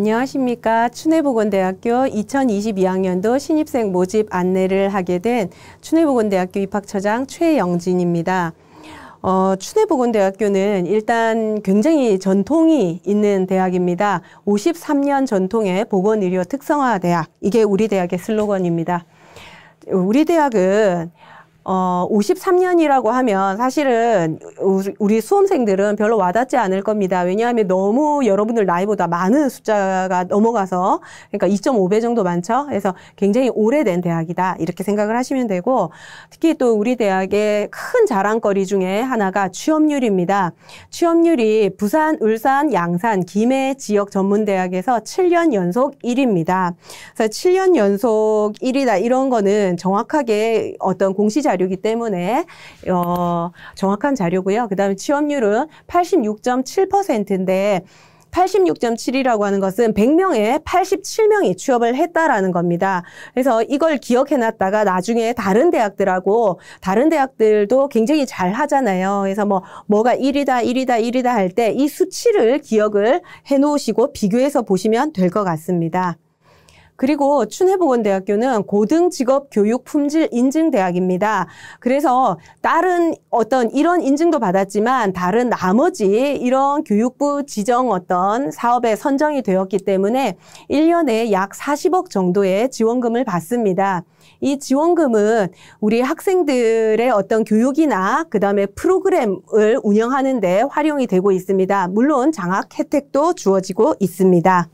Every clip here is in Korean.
안녕하십니까. 춘해보건대학교 2022학년도 신입생 모집 안내를 하게 된 춘해보건대학교 입학처장 최영진입니다. 어, 춘해보건대학교는 일단 굉장히 전통이 있는 대학입니다. 53년 전통의 보건의료 특성화 대학. 이게 우리 대학의 슬로건입니다. 우리 대학은 어, 53년이라고 하면 사실은 우리 수험생들은 별로 와닿지 않을 겁니다. 왜냐하면 너무 여러분들 나이보다 많은 숫자가 넘어가서 그러니까 2.5배 정도 많죠. 그래서 굉장히 오래된 대학이다. 이렇게 생각을 하시면 되고 특히 또 우리 대학의 큰 자랑거리 중에 하나가 취업률입니다. 취업률이 부산, 울산, 양산, 김해 지역 전문 대학에서 7년 연속 1위입니다. 그래서 7년 연속 1위다 이런 거는 정확하게 어떤 공시 자료 자료이기 때문에 어, 정확한 자료고요. 그다음에 취업률은 86.7%인데 86.7이라고 하는 것은 100명에 87명이 취업을 했다라는 겁니다. 그래서 이걸 기억해놨다가 나중에 다른 대학들하고 다른 대학들도 굉장히 잘 하잖아요. 그래서 뭐 뭐가 1이다1이다1이다할 때 이 수치를 기억을 해놓으시고 비교해서 보시면 될 것 같습니다. 그리고 춘해보건대학교는 고등직업교육품질인증대학입니다. 그래서 다른 어떤 이런 인증도 받았지만 다른 나머지 이런 교육부 지정 어떤 사업에 선정이 되었기 때문에 1년에 약 40억 정도의 지원금을 받습니다. 이 지원금은 우리 학생들의 어떤 교육이나 그다음에 프로그램을 운영하는 데 활용이 되고 있습니다. 물론 장학 혜택도 주어지고 있습니다.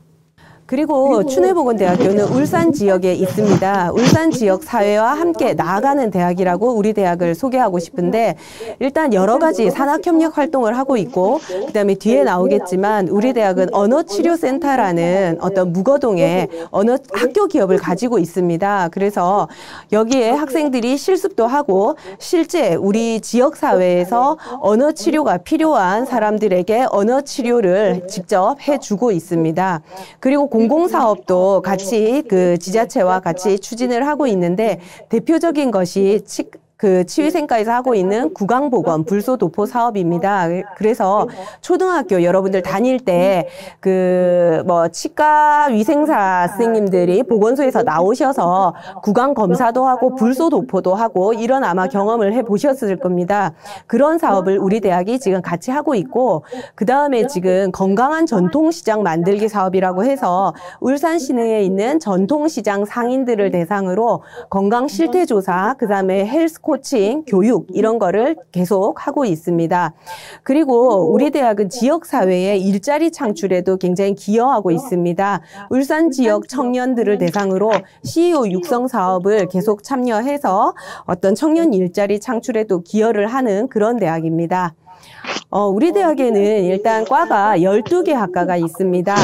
그리고 춘해보건대학교는 네. 울산 지역에 있습니다. 울산 지역 사회와 함께 나아가는 대학이라고 우리 대학을 소개하고 싶은데 일단 여러 가지 산학협력 활동을 하고 있고 그다음에 뒤에 나오겠지만 우리 대학은 언어치료센터라는 어떤 무거동의 언어 학교 기업을 가지고 있습니다. 그래서 여기에 학생들이 실습도 하고 실제 우리 지역 사회에서 언어 치료가 필요한 사람들에게 언어 치료를 직접 해주고 있습니다. 그리고 공공사업도 같이 그 지자체와 같이 추진을 하고 있는데 대표적인 것이 그 치위생과에서 하고 있는 구강보건 불소 도포 사업입니다. 그래서 초등학교 여러분들 다닐 때 그 뭐 치과 위생사 선생님들이 보건소에서 나오셔서 구강 검사도 하고 불소 도포도 하고 이런 아마 경험을 해 보셨을 겁니다. 그런 사업을 우리 대학이 지금 같이 하고 있고 그 다음에 지금 건강한 전통시장 만들기 사업이라고 해서 울산 시내에 있는 전통시장 상인들을 대상으로 건강 실태 조사 그 다음에 헬스 코칭, 음. 교육 이런 거를 계속 하고 있습니다. 그리고 우리 대학은 지역 사회의 일자리 창출에도 굉장히 기여하고 있습니다. 울산 지역 청년들을 대상으로 CEO 육성 사업을 계속 참여해서 어떤 청년 일자리 창출에도 기여를 하는 그런 대학입니다. 어, 우리 대학에는 일단 과가 12개 학과가 있습니다.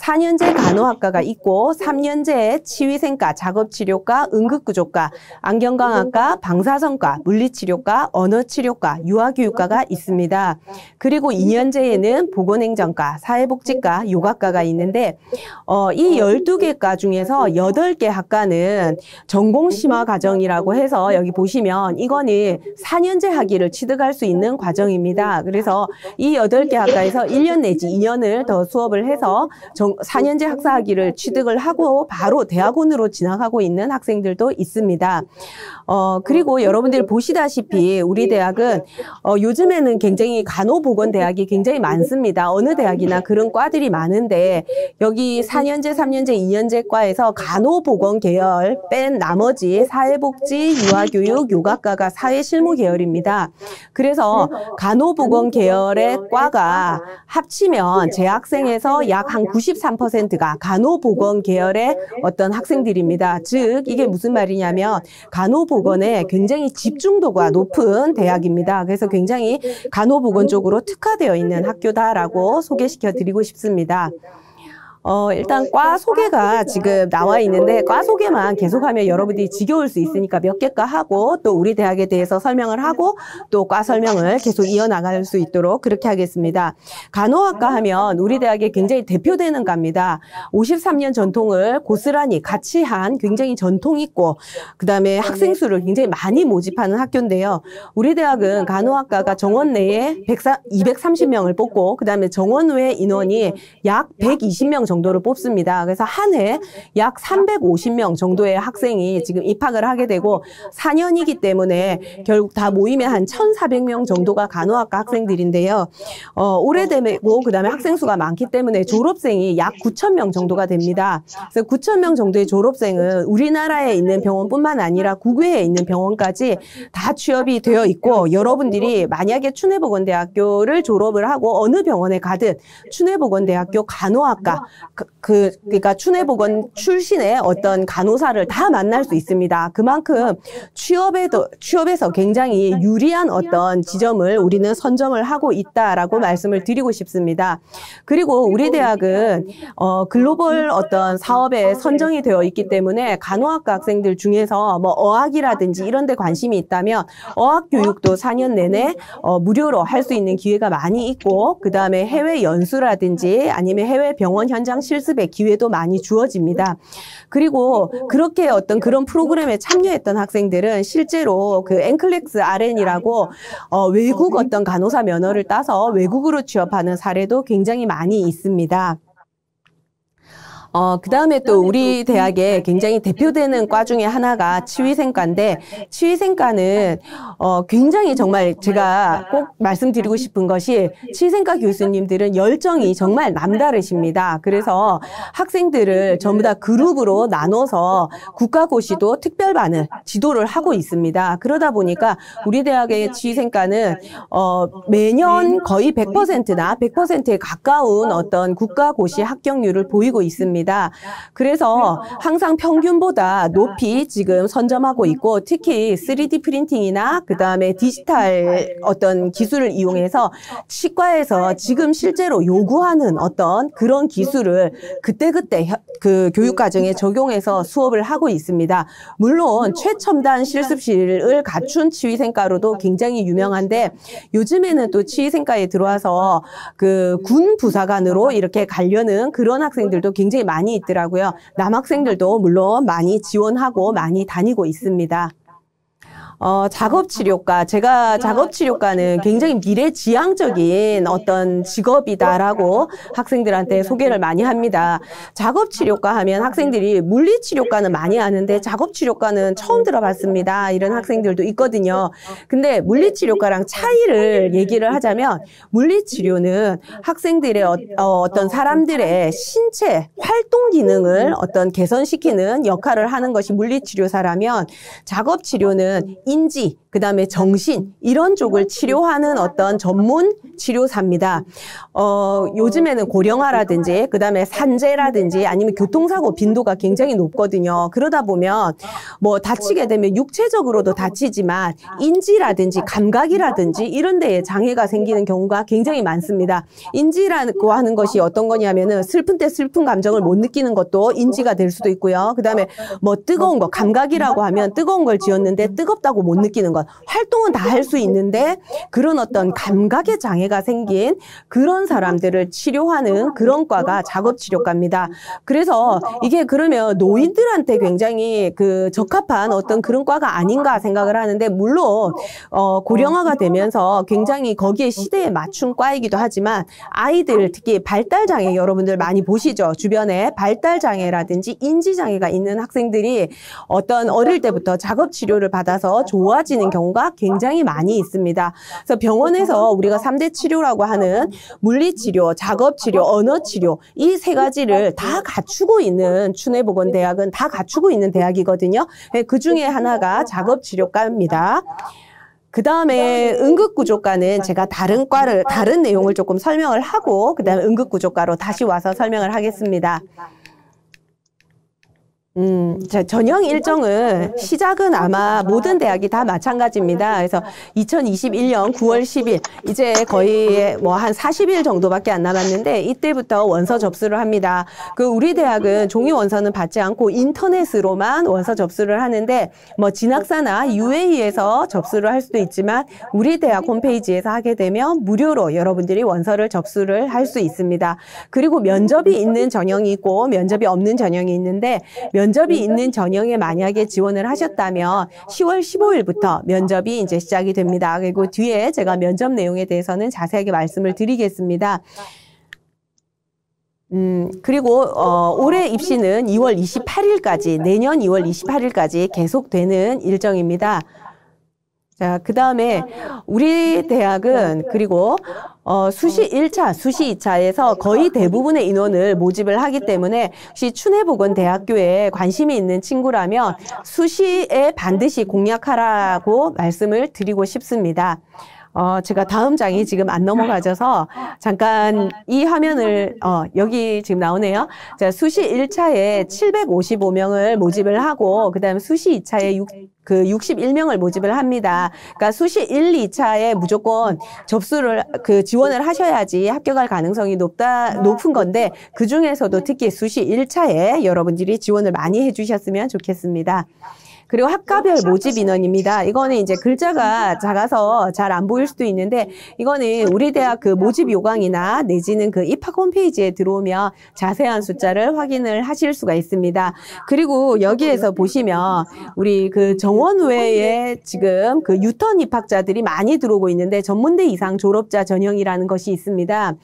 4년제 간호학과가 있고 3년제 치위생과, 작업치료과, 응급구조과, 안경광학과 방사선과, 물리치료과, 언어치료과, 유아교육과가 있습니다. 그리고 2년제에는 보건행정과, 사회복지과, 요가과가 있는데 어, 이 12개과 중에서 8개 학과는 전공심화 과정이라고 해서 여기 보시면 이거는 4년제 학위를 취득할 수 있는 과정입니다. 그래서 이 여덟 개 학과에서 일년 내지 이년을더 수업을 해서 정, 4년제 학사학위를 취득을 하고 바로 대학원으로 진학하고 있는 학생들도 있습니다. 어, 그리고 여러분들이 보시다시피 우리 대학은 어, 요즘에는 굉장히 간호보건대학이 굉장히 많습니다. 어느 대학이나 그런 과들이 많은데 여기 4년제, 3년제, 2년제 과에서 간호보건 계열 뺀 나머지 사회복지, 유아교육, 요가과가 사회실무 계열입니다. 그래서 간호보건 보건 계열의 과가 합치면 재학생에서 약 한 93%가 간호보건 계열의 어떤 학생들입니다. 즉 이게 무슨 말이냐면 간호보건에 굉장히 집중도가 높은 대학입니다. 그래서 굉장히 간호보건 쪽으로 특화되어 있는 학교다라고 소개시켜 드리고 싶습니다. 어, 일단 과 소개가 지금 나와 있는데 과 소개만 계속하면 여러분들이 지겨울 수 있으니까 몇개과 하고 또 우리 대학에 대해서 설명을 하고 또 과 설명을 계속 이어나갈 수 있도록 그렇게 하겠습니다. 간호학과 하면 우리 대학에 굉장히 대표되는 갑니다. 53년 전통을 고스란히 같이 한 굉장히 전통 있고 그다음에 학생 수를 굉장히 많이 모집하는 학교인데요. 우리 대학은 간호학과가 정원 내에 100, 230명을 뽑고 그다음에 정원 외 인원이 약 120명 정도를 뽑습니다. 그래서 한 해 약 350명 정도의 학생이 지금 입학을 하게 되고 4년이기 때문에 결국 다 모이면 한 1,400명 정도가 간호학과 학생들인데요. 어, 오래되고 그다음에 학생 수가 많기 때문에 졸업생이 약 9,000명 정도가 됩니다. 그래서 9,000명 정도의 졸업생은 우리나라에 있는 병원뿐만 아니라 국외에 있는 병원까지 다 취업이 되어 있고 여러분들이 만약에 춘해보건대학교를 졸업을 하고 어느 병원에 가든 춘해보건대학교 간호학과 그, 그 그러니까 추내보건 출신의 어떤 간호사를 다 만날 수 있습니다. 그만큼 취업에도 취업에서 굉장히 유리한 어떤 지점을 우리는 선점을 하고 있다라고 말씀을 드리고 싶습니다. 그리고 우리 대학은 어, 글로벌 어떤 사업에 선정이 되어 있기 때문에 간호학과 학생들 중에서 뭐 어학이라든지 이런 데 관심이 있다면 어학 교육도 4년 내내 어, 무료로 할 수 있는 기회가 많이 있고 그다음에 해외 연수라든지 아니면 해외 병원 현장 현장 실습의 기회도 많이 주어집니다. 그리고 그렇게 어떤 그런 프로그램에 참여했던 학생들은 실제로 그 앵클렉스 RN이라고 어, 외국 어떤 간호사 면허를 따서 외국으로 취업하는 사례도 굉장히 많이 있습니다. 어, 그 다음에 또 우리 대학에 굉장히 대표되는 과 중에 하나가 치위생과인데, 치위생과는 어, 굉장히 정말 제가 꼭 말씀드리고 싶은 것이 치위생과 교수님들은 열정이 정말 남다르십니다. 그래서 아, 학생들을 전부 다 그룹으로 나눠서 국가고시도 특별반을 지도를 하고 있습니다. 그러다 보니까 우리 대학의 치위생과는 어, 어 매년 거의 100%나 100%에 가까운 어떤 국가고시 합격률을 보이고 있습니다. 있습니다. 그래서 항상 평균보다 높이 지금 선점하고 음, 있고 특히 3D 음, 음. 프린팅이나 그 다음에 디지털 어떤 기술을 이용해서 치과에서 지금 실제로 요구하는 어떤 그런 기술을 그때그때 그, 그 교육 과정에 적용해서 수업을 하고 있습니다. 물론 최첨단 실습실을 갖춘 치위생과로도 굉장히 유명한데 요즘에는 또 치위생과에 들어와서 그 군 부사관으로 이렇게 가려는 그런 학생들도 굉장히 많이 있더라고요. 남학생들도 물론 많이 지원하고 많이 다니고 있습니다. 어, 작업치료과, 제가 작업치료과는 굉장히 미래지향적인 어떤 직업이다라고 학생들한테 소개를 많이 합니다. 작업치료과 하면 학생들이 물리치료과는 많이 아는데 작업치료과는 처음 들어봤습니다. 이런 학생들도 있거든요. 근데 물리치료과랑 차이를 얘기를 하자면 물리치료는 학생들의 어, 어 떤 사람들의 신체 활동 기능을 어떤 개선시키는 역할을 하는 것이 물리치료사라면 작업치료는 인지, 그다음에 정신 이런 쪽을 치료하는 어떤 전문 치료사입니다. 어, 요즘에는 고령화라든지 그다음에 산재라든지 아니면 교통사고 빈도가 굉장히 높거든요. 그러다 보면 뭐 다치게 되면 육체적으로도 다치지만 인지라든지 감각이라든지 이런 데에 장애가 생기는 경우가 굉장히 많습니다. 인지라고 하는 것이 어떤 거냐면은 슬픈 때 슬픈 감정을 못 느끼는 것도 인지가 될 수도 있고요. 그다음에 뭐 뜨거운 거 감각이라고 하면 뜨거운 걸 지었는데 뜨겁다고 못 느끼는 거것 뭐 활동은 다 할 수 있는데 그런 어떤 감각의 장애가 생긴 그런 사람들을 치료하는 그런 과가 작업 치료과입니다. 그래서 이게 그러면 노인들한테 굉장히 그 적합한 어떤 그런 과가 아닌가 생각을 하는데 물론 어 고령화가 되면서 굉장히 거기에 시대에 맞춘 과이기도 하지만 아이들 특히 발달 장애 여러분들 많이 보시죠. 주변에 발달 장애라든지 인지 장애가 있는 학생들이 어떤 어릴 때부터 작업 치료를 받아서 좋아지는 되는 경우가 굉장히 많이 있습니다. 그래서 병원에서 우리가 삼대 치료라고 하는 물리치료, 작업치료, 언어치료 이 세 가지를 다 갖추고 있는 추내보건대학은다 갖추고 있는 대학이거든요. 네, 그 중에 하나가 작업치료과입니다. 그 다음에 응급구조과는 제가 다른 과를, 다른 내용을 조금 설명을 하고, 그 다음에 응급구조과로 다시 와서 설명을 하겠습니다. 음, 자, 전형 일정은 시작은 아마 모든 대학이 다 마찬가지입니다. 그래서 2021년 9월 10일 이제 거의 뭐 한 40일 정도밖에 안 남았는데 이때부터 원서 접수를 합니다. 그 우리 대학은 종이 원서는 받지 않고 인터넷으로만 원서 접수를 하는데 뭐 진학사나 UA에서 접수를 할 수도 있지만 우리 대학 홈페이지에서 하게 되면 무료로 여러분들이 원서를 접수를 할 수 있습니다. 그리고 면접이 있는 전형이 있고 면접이 없는 전형이 있는데 면접이 있는 전형에 만약에 지원을 하셨다면 10월 15일부터 면접이 이제 시작이 됩니다. 그리고 뒤에 제가 면접 내용에 대해서는 자세하게 말씀을 드리겠습니다. 음, 그리고 어, 올해 입시는 2월 28일까지 내년 2월 28일까지 계속되는 일정입니다. 자, 그 다음에 우리 대학은 그리고 어, 수시 1차, 수시 2차에서 거의 대부분의 인원을 모집을 하기 때문에 혹시 춘해보건대학교에 관심이 있는 친구라면 수시에 반드시 공략하라고 말씀을 드리고 싶습니다. 어, 제가 다음 장이 지금 안 넘어가져서 잠깐 이 화면을, 어, 여기 지금 나오네요. 자, 수시 1차에 755명을 모집을 하고, 그 다음에 수시 2차에 6, 그 61명을 모집을 합니다. 그러니까 수시 1, 2차에 무조건 접수를 그 지원을 하셔야지 합격할 가능성이 높다 높은 건데 그 중에서도 특히 수시 1차에 여러분들이 지원을 많이 해주셨으면 좋겠습니다. 그리고 학과별 모집 인원입니다. 이거는 이제 글자가 작아서 잘 안 보일 수도 있는데 이거는 우리 대학 그 모집 요강이나 내지는 그 입학 홈페이지에 들어오면 자세한 숫자를 확인을 하실 수가 있습니다. 그리고 여기에서 보시면 우리 그 정원 외에 어, 예. 지금 그 유턴 입학자들이 많이 들어오고 있는데 전문대 이상 졸업자 전형이라는 것이 있습니다.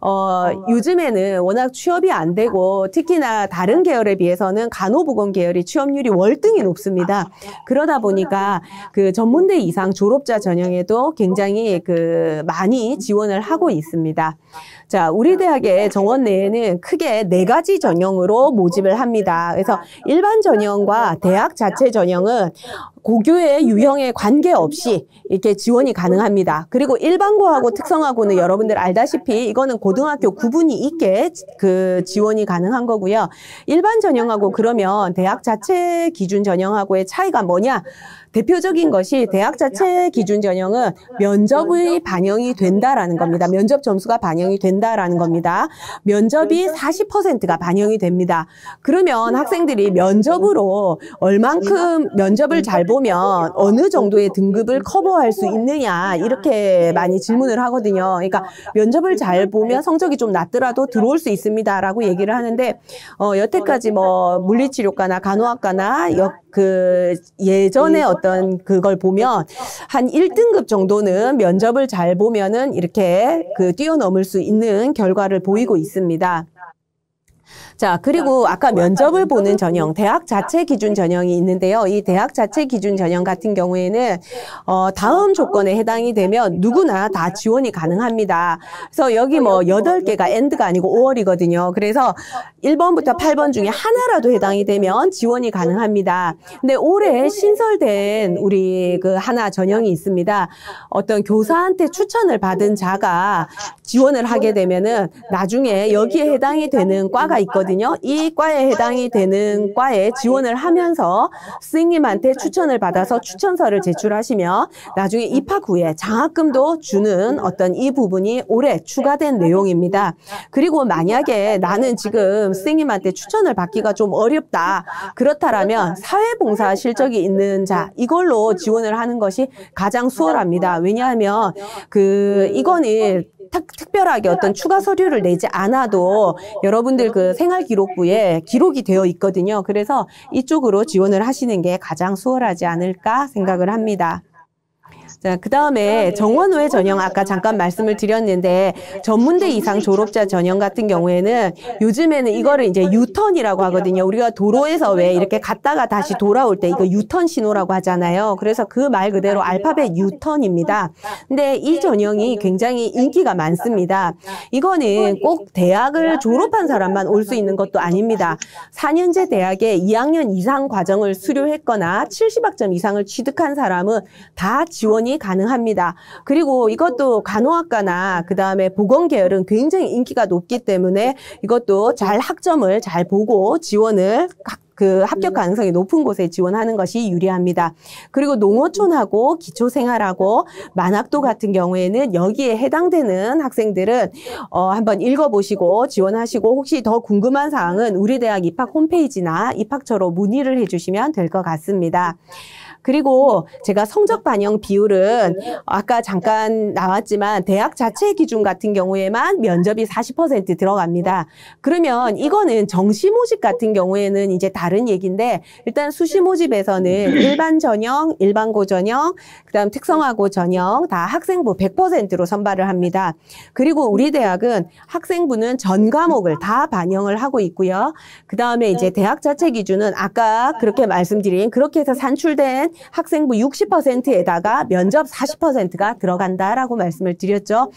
어, 어, 요즘에는 워낙 취업이 안 되고 특히나 다른 계열에 비해서는 간호보건 계열이 취업률이 월등히 높습니다. 있습니다. 그러다 보니까 그 전문대 이상 졸업자 전형에도 굉장히 그 많이 지원을 하고 있습니다. 자, 우리 대학의 정원 내에는 크게 네 가지 전형으로 모집을 합니다. 그래서 일반 전형과 대학 자체 전형은 고교의 유형에 관계없이 이렇게 지원이 가능합니다. 그리고 일반고하고 특성하고는 여러분들 알다시피 이거는 고등학교 구분이 있게 그 지원이 가능한 거고요. 일반 전형하고 그러면 대학 자체 기준 전형하고의 차이가 뭐냐? 대표적인 네. 것이 대학 자체 기준 전형은 네. 면접의 반영이 아, 네. 된다라는 겁니다. 면접 점수가 반영이 된다라는 겁니다. 면접이 40%가 반영이 됩니다. 그러면 학생들이 아, 면접으로 얼만큼 면접을 잘 보면 어느 정도의 등급을 커버할 수 있느냐 이렇게 많이 질문을 아, 하거든요. 그러니까 면접을 잘 보면 성적이 좀 낮더라도 들어올 수 있습니다라고 얘기를 하는데 어, 어 여태까지 뭐, 뭐 물리치료과나 간호학과나 역그 예전에 어떤 그걸 보면 한 1등급 정도는 면접을 잘 보면은 이렇게 그 뛰어넘을 수 있는 결과를 보이고 있습니다. 자, 그리고 아까 면접을 보는 전형, 대학 자체 기준 네. 전형이 있는데요. 이 대학 자체 기준 네. 전형 같은 경우에는 어, 다음 조건에 해당이 되면 누구나 다 지원이 가능합니다. 그래서 여기 뭐 여덟 개가 엔드가 네. 아니고 5월이거든요. 그래서 1번부터 어, 8번 중에 하나라도 해당이 되면 지원이 가능합니다. 근데 올해 신설된 우리 그 하나 전형이 있습니다. 어떤 교사한테 추천을 받은 자가 지원을 하게 되면은 나중에 여기에 해당이 되는 과가 있거든요. 이 과에 해당이 되는 과에 지원을 하면서 선생님한테 추천을 받아서 추천서를 제출하시면 나중에 입학 후에 장학금도 주는 어떤 이 부분이 올해 추가된 내용입니다. 그리고 만약에 나는 지금 선생님한테 추천을 받기가 좀 어렵다. 그렇다라면 사회봉사 실적이 있는 자 이걸로 지원을 하는 것이 가장 수월합니다. 왜냐하면 그 이거는 특, 특별하게 어떤 추가 서류를 내지 않아도 아, 뭐. 여러분들 그 생활기록부에 기록이 되어 있거든요. 그래서 아, 이쪽으로 지원을 하시는 게 가장 수월하지 않을까 생각을 합니다. 자, 그 다음에 아, 네. 정원외 전형 아까 잠깐 말씀을 드렸는데 전문대 이상 졸업자 전형 같은 경우에는 요즘에는 이거를 이제 유턴이라고 하거든요. 우리가 아, 도로에서 왜 이렇게 갔다가 다시 돌아올 때 이거 유턴 신호라고 하잖아요. 그래서 그 말 그 그대로 알파벳 유턴입니다. 근데 네, 이 전형이 굉장히 인기가 많습니다. 이거는 꼭 대학을 졸업한 사람만 올 수 있는 것도 아닙니다. 4년제 대학에 2학년 이상 과정을 음. 수료했거나 70학점 이상을 취득한 사람은 다 지원이 접근이 가능합니다. 그리고 이것도 간호학과나 그 다음에 보건 계열은 굉장히 인기가 높기 때문에 이것도 잘 학점을 잘 보고 지원을 그 합격 음. 가능성이 높은 곳에 지원하는 것이 유리합니다. 그리고 농어촌하고 기초생활하고 만학도 같은 경우에는 여기에 해당되는 학생들은 어, 한번 읽어보시고 지원하시고 혹시 더 궁금한 사항은 우리 대학 입학 홈페이지나 입학처로 문의를 해주시면 될 것 같습니다. 그리고 제가 성적 반영 비율은 네. 아까 잠깐 나왔지만 대학 자체 기준 같은 경우에만 면접이 40% 들어갑니다. 그러면 그렇죠. 이거는 정시 모집 같은 경우에는 이제 다른 얘기인데 일단 수시 모집에서는 네. 일반 전형, 일반고 전형, 그다음 특성화고 전형 다 학생부 100%로 선발을 합니다. 그리고 우리 대학은 학생부는 전 과목을 다 반영을 하고 있고요. 그다음에 이제 네. 대학 자체 기준은 아까 그렇게 말씀드린 그렇게 해서 산출된 학생부 60%에다가 면접 40%가 들어간다라고 말씀을 드렸죠.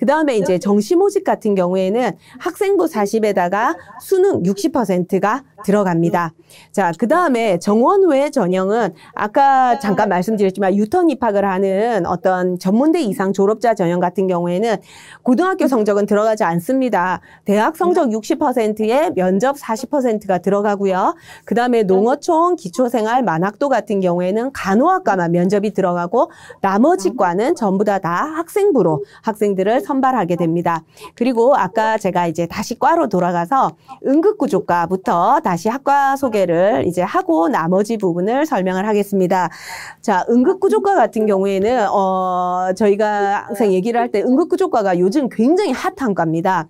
그 다음에 이제 그렇죠. 정시모집 같은 경우에는 학생부 40에다가 수능 60%가 들어갑니다. 자, 그 다음에 정원 외 전형은 아까 잠깐 네. 말씀드렸지만 유턴 입학을 하는 어떤 전문대 이상 졸업자 전형 같은 경우에는 고등학교 성적은 들어가지 않습니다. 대학 성적 60%에 면접 40%가 들어가고요. 그 다음에 네. 농어촌 기초생활 만학도 같은 경우에는 간호학과만 면접이 들어가고 나머지 아. 과는 전부 다, 다 학생부로 학생들을 선발하게 됩니다. 그리고 아까 제가 이제 다시 과로 돌아가서 응급구조과부터 다시 학과 소개를 이제 하고 나머지 부분을 설명을 하겠습니다. 자, 응급구조과 같은 경우에는 어 저희가 항상 얘기를 할 때 응급구조과가 요즘 굉장히 핫한 과입니다.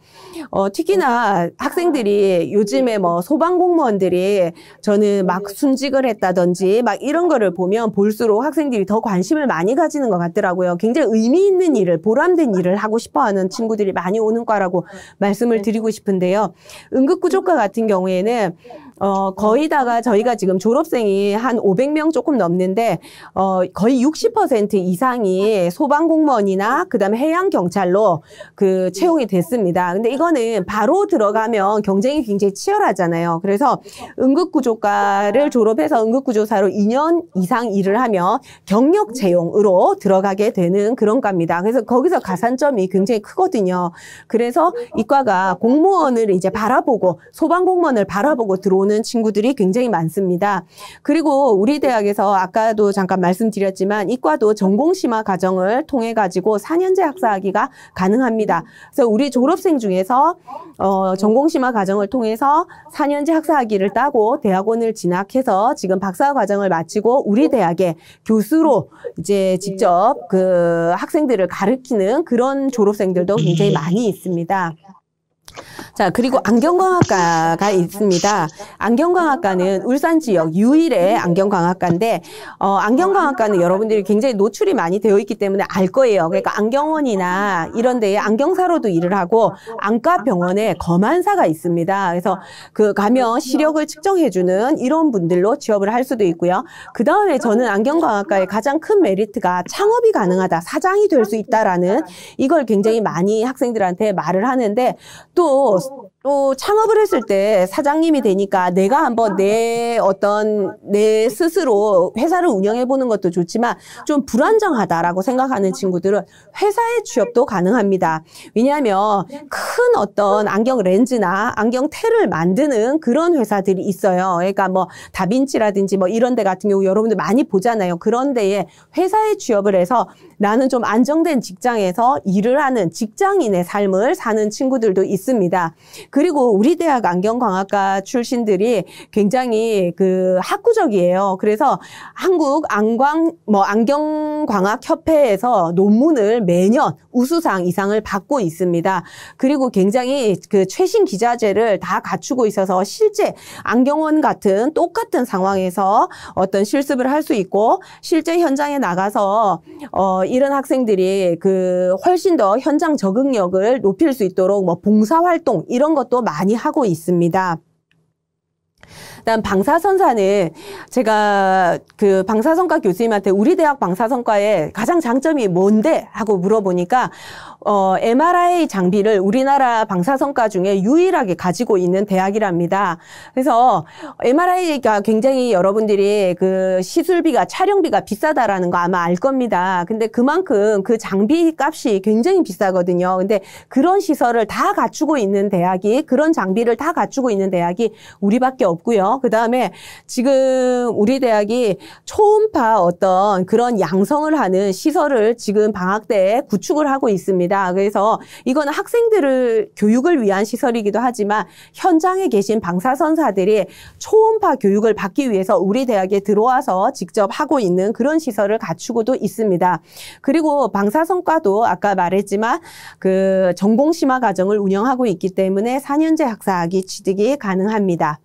어 특히나 학생들이 요즘에 뭐 소방공무원들이 저는 막 순직을 했다든지 막 이런 거를 보면 볼수록 학생들이 더 관심을 많이 가지는 것 같더라고요. 굉장히 의미 있는 일을 보람된 일을 하고 싶 싶어 하는 친구들이 많이 오는 과라고 네. 말씀을 네. 드리고 싶은데요. 응급구조과 같은 경우에는 어, 거의 다가 저희가 지금 졸업생이 한 500명 조금 넘는데 어, 거의 60% 이상이 소방 공무원이나 그다음에 해양 경찰로 그 채용이 됐습니다. 근데 이거는 바로 들어가면 경쟁이 굉장히 치열하잖아요. 그래서 응급구조과를 졸업해서 응급구조사로 2년 이상 일을 하면 경력 채용으로 들어가게 되는 그런 과입니다. 그래서 거기서 가산점이 굉장히 크거든요. 그래서 이과가 공무원을 이제 바라보고 소방 공무원을 바라보고 들어오는 나오는 친구들이 굉장히 많습니다. 그리고 우리 대학에서 아까도 잠깐 말씀드렸지만 이과도 전공 심화 과정을 통해 가지고 4년제 학사학위가 가능합니다. 그래서 우리 졸업생 중에서 어, 전공 심화 과정을 통해서 4년제 학사학위를 따고 대학원을 진학해서 지금 박사 과정을 마치고 우리 대학의 교수로 이제 직접 그 학생들을 가르키는 그런 졸업생들도 굉장히 많이 있습니다. 자, 그리고 안경광학과가 있습니다. 안경광학과는 울산 지역 유일의 안경광학과인데, 어, 안경광학과는 여러분들이 굉장히 노출이 많이 되어 있기 때문에 알 거예요. 그러니까 안경원이나 이런 데에 안경사로도 일을 하고, 안과병원에 검안사가 있습니다. 그래서 그 가면 시력을 측정해주는 이런 분들로 취업을 할 수도 있고요. 그 다음에 저는 안경광학과의 가장 큰 메리트가 창업이 가능하다, 사장이 될 수 있다라는 이걸 굉장히 많이 학생들한테 말을 하는데, 또 Tô, 또 창업을 했을 때 사장님이 되니까 내가 한번 내 어떤 내 스스로 회사를 운영해 보는 것도 좋지만 좀 불안정하다라고 생각하는 친구들은 회사에 취업도 가능합니다. 왜냐하면 큰 어떤 안경 렌즈나 안경 테를 만드는 그런 회사들이 있어요. 그러니까 뭐 다빈치라든지 뭐 이런 데 같은 경우 여러분들 많이 보잖아요. 그런 데에 회사에 취업을 해서 나는 좀 안정된 직장에서 일을 하는 직장인의 삶을 사는 친구들도 있습니다. 그리고 우리 대학 안경광학과 출신들이 굉장히 그 학구적이에요. 그래서 한국 안광 뭐 안경광학 협회에서 논문을 매년 우수상 이상을 받고 있습니다. 그리고 굉장히 그 최신 기자재를 다 갖추고 있어서 실제 안경원 같은 똑같은 상황에서 어떤 실습을 할 수 있고 실제 현장에 나가서 어 이런 학생들이 그 훨씬 더 현장 적응력을 높일 수 있도록 뭐 봉사활동 이런 것 것도 많이 하고 있습니다. 일단 방사선사는 제가 그 방사선과 교수님한테 우리 대학 방사선과의 가장 장점이 뭔데 하고 물어보니까 어, MRI 장비를 우리나라 방사선과 중에 유일하게 가지고 있는 대학이랍니다. 그래서 MRI가 굉장히 여러분들이 그 시술비가 촬영비가 비싸다라는 거 아마 알 겁니다. 근데 그만큼 그 장비 값이 굉장히 비싸거든요. 근데 그런 시설을 다 갖추고 있는 대학이 그런 장비를 다 갖추고 있는 대학이 우리밖에 없고요. 그 다음에 지금 우리 대학이 초음파 어떤 그런 양성을 하는 시설을 지금 방학 때에 구축을 하고 있습니다. 그래서 이건 학생들을 교육을 위한 시설이기도 하지만 현장에 계신 방사선사들이 초음파 교육을 받기 위해서 우리 대학에 들어와서 직접 하고 있는 그런 시설을 갖추고도 있습니다. 그리고 방사선과도 아까 말했지만 그 전공 심화 과정을 운영하고 있기 때문에 4년제 학사학위 취득이 가능합니다.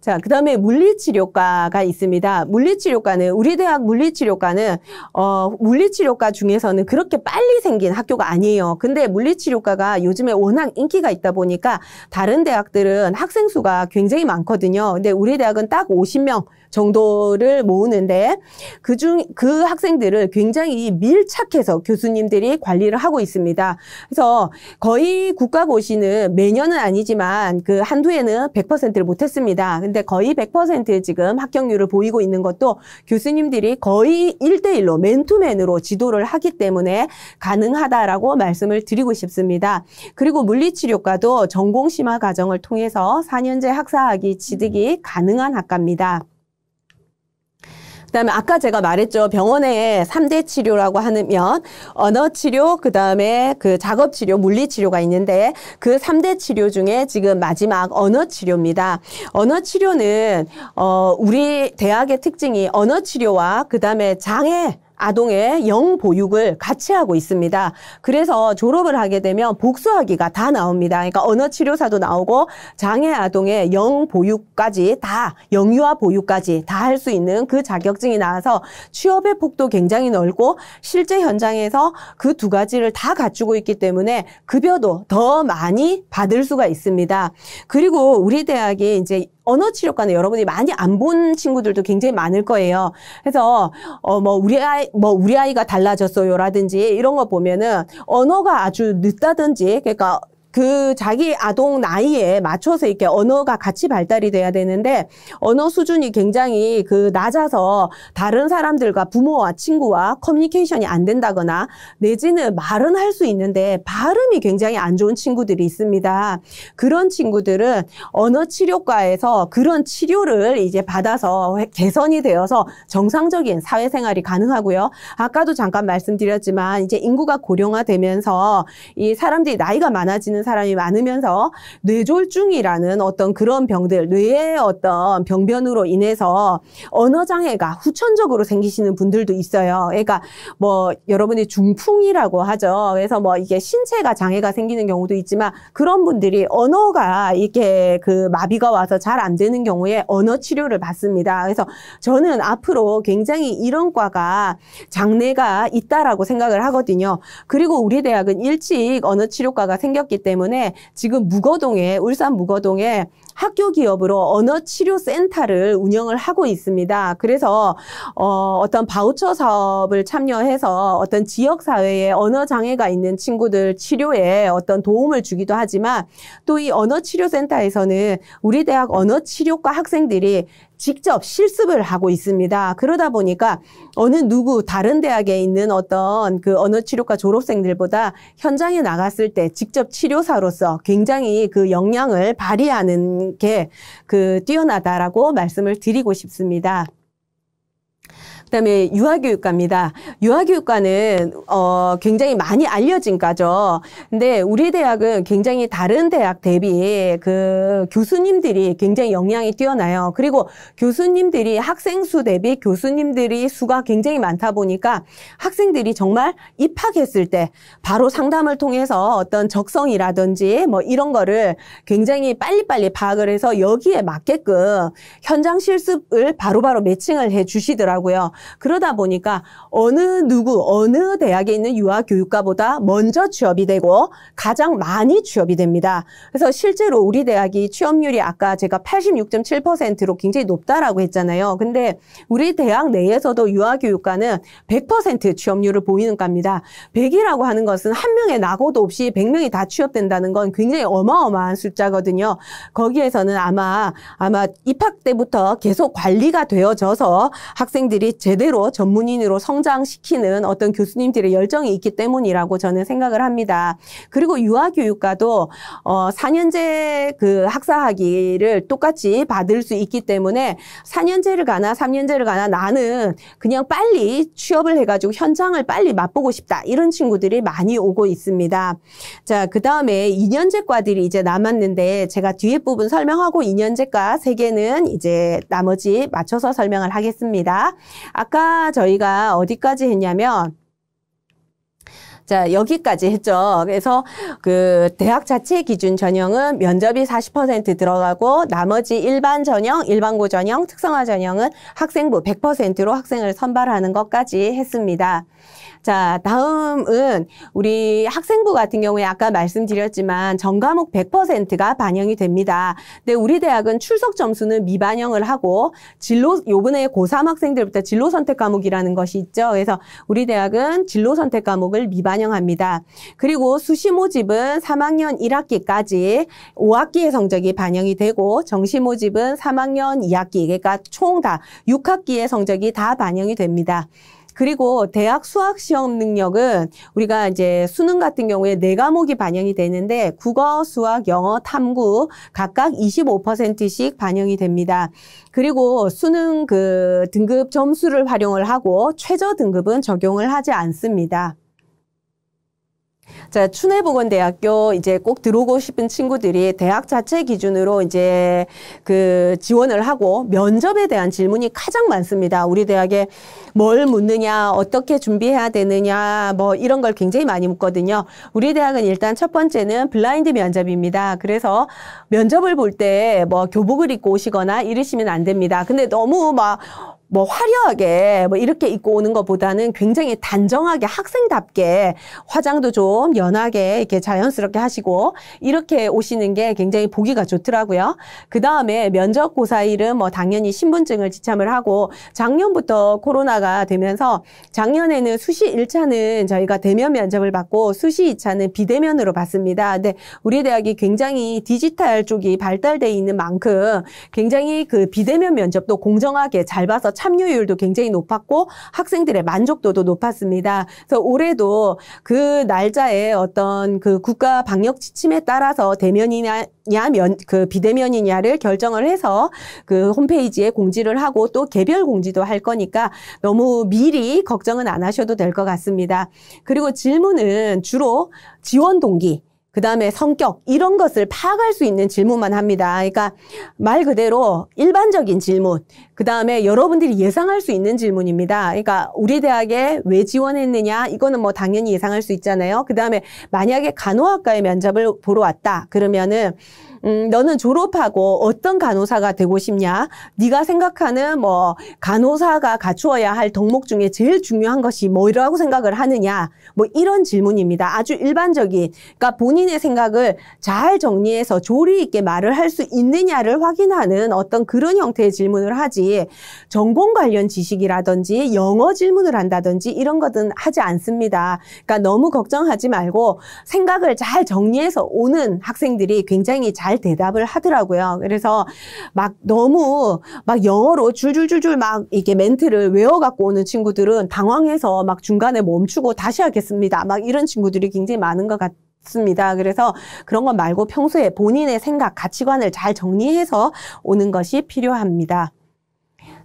자, 그 다음에 물리치료과가 있습니다. 물리치료과는, 우리 대학 물리치료과는, 어, 물리치료과 중에서는 그렇게 빨리 생긴 학교가 아니에요. 근데 물리치료과가 요즘에 워낙 인기가 있다 보니까 다른 대학들은 학생 수가 굉장히 많거든요. 근데 우리 대학은 딱 50명 정도를 모으는데 그 중, 그 학생들을 굉장히 밀착해서 교수님들이 관리를 하고 있습니다. 그래서 거의 국가고시는 매년은 아니지만 그 한두 해는 100%를 못했습니다. 근데 거의 100% 지금 합격률을 보이고 있는 것도 교수님들이 거의 일대일로 맨투맨으로 지도를 하기 때문에 가능하다라고 말씀을 드리고 싶습니다. 그리고 물리치료과도 전공심화 과정을 통해서 4년제 학사학위 취득이 가능한 학과입니다. 그다음에 아까 제가 말했죠. 병원에 3대 치료라고 하면 언어 치료, 그다음에 그 작업 치료, 물리 치료가 있는데 그3대 치료 중에 지금 마지막 언어 치료입니다. 언어 치료는 어 우리 대학의 특징이 언어 치료와 그다음에 장애 아동의 영보육을 같이 하고 있습니다. 그래서 졸업을 하게 되면 복수하기가다 나옵니다. 그러니까 언어치료사도 나오고 장애 아동의 영보육까지 다 영유아 보육까지 다 할 수 있는 그 자격증이 나와서 취업의 폭도 굉장히 넓고 실제 현장에서 그 두 가지를 다 갖추고 있기 때문에 급여도 더 많이 받을 수가 있습니다. 그리고 우리 대학이 이제 언어치료과는 여러분이 많이 안 본 친구들도 굉장히 많을 거예요. 그래서 어뭐 우리 아이 뭐 우리 아이가 달라졌어요라든지 이런 거 보면은 언어가 아주 늦다든지 그러니까 그 자기 아동 나이에 맞춰서 이렇게 언어가 같이 발달이 돼야 되는데 언어 수준이 굉장히 그 낮아서 다른 사람들과 부모와 친구와 커뮤니케이션이 안 된다거나 내지는 말은 할 수 있는데 발음이 굉장히 안 좋은 친구들이 있습니다. 그런 친구들은 언어 치료과에서 그런 치료를 이제 받아서 개선이 되어서 정상적인 사회생활이 가능하고요. 아까도 잠깐 말씀드렸지만 이제 인구가 고령화되면서 이 사람들이 나이가 많아지는 있는 사람이 많으면서 뇌졸중이라는 어떤 그런 병들, 뇌의 어떤 병변으로 인해서 언어장애가 후천적으로 생기시는 분들도 있어요. 그러니까 뭐 여러분이 중풍이라고 하죠. 그래서 뭐 이게 신체가 장애가 생기는 경우도 있지만 그런 분들이 언어가 이렇게 그 마비가 와서 잘 안 되는 경우에 언어 치료를 받습니다. 그래서 저는 앞으로 굉장히 이런 과가 장래가 있다라고 생각을 하거든요. 그리고 우리 대학은 일찍 언어 치료과가 생겼기 때문에 때문에 지금 무거동에 울산 무거동에 학교 기업으로 언어 치료 센터를 운영을 하고 있습니다. 그래서 어, 어떤 바우처 사업을 참여해서 어떤 지역 사회에 언어 장애가 있는 친구들 치료에 어떤 도움을 주기도 하지만 또 이 언어 치료 센터에서는 우리 대학 언어 치료과 학생들이 직접 실습을 하고 있습니다. 그러다 보니까 어느 누구 다른 대학에 있는 어떤 그 언어치료과 졸업생들보다 현장에 나갔을 때 직접 치료사로서 굉장히 그 역량을 발휘하는 게 그 뛰어나다라고 말씀을 드리고 싶습니다. 그다음에 유아교육과입니다. 유아교육과는 어 굉장히 많이 알려진 과죠. 근데 우리 대학은 굉장히 다른 대학 대비 그 교수님들이 굉장히 역량이 뛰어나요. 그리고 교수님들이 학생 수 대비 교수님들이 수가 굉장히 많다 보니까 학생들이 정말 입학했을 때 바로 상담을 통해서 어떤 적성이라든지 뭐 이런 거를 굉장히 빨리빨리 파악을 해서 여기에 맞게끔 현장 실습을 바로바로 매칭을 해 주시더라고요. 그러다 보니까 어느 누구, 어느 대학에 있는 유아 교육과보다 먼저 취업이 되고 가장 많이 취업이 됩니다. 그래서 실제로 우리 대학이 취업률이 아까 제가 86.7%로 굉장히 높다라고 했잖아요. 근데 우리 대학 내에서도 유아 교육과는 100% 취업률을 보이는 겁니다 100이라고 하는 것은 한 명의 낙오도 없이 100명이 다 취업된다는 건 굉장히 어마어마한 숫자거든요. 거기에서는 아마 아마 입학 때부터 계속 관리가 되어져서 학생들이 제 제대로 전문인으로 성장시키는 어떤 교수님들의 열정이 있기 때문이라고 저는 생각을 합니다. 그리고 유아교육과도 어 4년제 그 학사학위를 똑같이 받을 수 있기 때문에 4년제를 가나 3년제를 가나 나는 그냥 빨리 취업을 해가지고 현장을 빨리 맛보고 싶다 이런 친구들이 많이 오고 있습니다. 자그 다음에 2년제 과들이 이제 남았는데 제가 뒤에 부분 설명하고 2년제 과세 개는 이제 나머지 맞춰서 설명을 하겠습니다. 아까 저희가 어디까지 했냐면 자, 여기까지 했죠. 그래서 그 대학 자체 기준 전형은 면접이 40% 들어가고 나머지 일반 전형, 일반고 전형, 특성화 전형은 학생부 100%로 학생을 선발하는 것까지 했습니다. 자, 다음은 우리 학생부 같은 경우에 아까 말씀드렸지만 전과목 100%가 반영이 됩니다. 근데 우리 대학은 출석 점수는 미반영을 하고 진로 요번에 고3 학생들부터 진로 선택 과목이라는 것이 있죠. 그래서 우리 대학은 진로 선택 과목을 미반영합니다. 그리고 수시 모집은 3학년 1학기까지 5학기의 성적이 반영이 되고 정시 모집은 3학년 2학기 그러니까 총다 6학기의 성적이 다 반영이 됩니다. 그리고 대학 수학 시험 능력은 우리가 이제 수능 같은 경우에 네 과목이 반영이 되는데 국어, 수학, 영어, 탐구 각각 25%씩 반영이 됩니다. 그리고 수능 그 등급 점수를 활용을 하고 최저 등급은 적용을 하지 않습니다. 자, 춘해보건대학교 이제 꼭 들어오고 싶은 친구들이 대학 자체 기준으로 이제 그 지원을 하고 면접에 대한 질문이 가장 많습니다. 우리 대학에 뭘 묻느냐, 어떻게 준비해야 되느냐, 뭐 이런 걸 굉장히 많이 묻거든요. 우리 대학은 일단 첫 번째는 블라인드 면접입니다. 그래서 면접을 볼 때 뭐 교복을 입고 오시거나 이러시면 안 됩니다. 근데 너무 막뭐 화려하게 뭐 이렇게 입고 오는 것보다는 굉장히 단정하게 학생답게 화장도 좀 연하게 이렇게 자연스럽게 하시고 이렇게 오시는 게 굉장히 보기가 좋더라고요. 그 다음에 면접고사일은 뭐 당연히 신분증을 지참을 하고 작년부터 코로나가 되면서 작년에는 수시 일차는 저희가 대면 면접을 받고 수시 이차는 비대면으로 받습니다. 근데 우리 대학이 굉장히 디지털 쪽이 발달돼 있는 만큼 굉장히 그 비대면 면접도 공정하게 잘 봐서 참여율도 굉장히 높았고 학생들의 만족도도 높았습니다. 그래서 올해도 그 날짜에 어떤 그 국가 방역 지침에 따라서 대면이냐 면, 그 비대면이냐를 결정을 해서 그 홈페이지에 공지를 하고 또 개별 공지도 할 거니까 너무 미리 걱정은 안 하셔도 될 것 같습니다. 그리고 질문은 주로 지원 동기, 그 다음에 성격, 이런 것을 파악할 수 있는 질문만 합니다. 그러니까 말 그대로 일반적인 질문. 그 다음에 여러분들이 예상할 수 있는 질문입니다. 그러니까 우리 대학에 왜 지원했느냐 이거는 뭐 당연히 예상할 수 있잖아요. 그 다음에 만약에 간호학과에 면접을 보러 왔다 그러면은 음, 너는 졸업하고 어떤 간호사가 되고 싶냐? 네가 생각하는 뭐 간호사가 갖추어야 할 덕목 중에 제일 중요한 것이 뭐라고 생각을 하느냐? 뭐 이런 질문입니다. 아주 일반적인. 그러니까 본인의 생각을 잘 정리해서 조리 있게 말을 할 수 있느냐를 확인하는 어떤 그런 형태의 질문을 하지. 없이 전공 관련 지식이라든지 영어 질문을 한다든지 이런 것은 하지 않습니다. 그러니까 너무 걱정하지 말고 생각을 잘 정리해서 오는 학생들이 굉장히 잘 대답을 하더라고요. 그래서 막 너무 막 영어로 줄줄줄줄 막 이게 멘트를 외워갖고 오는 친구들은 당황해서 막 중간에 멈추고 다시 하겠습니다. 막 이런 친구들이 굉장히 많은 것 같아요. 습니다. 그래서 그런 것 말고 평소에 본인의 생각, 가치관을 잘 정리해서 오는 것이 필요합니다.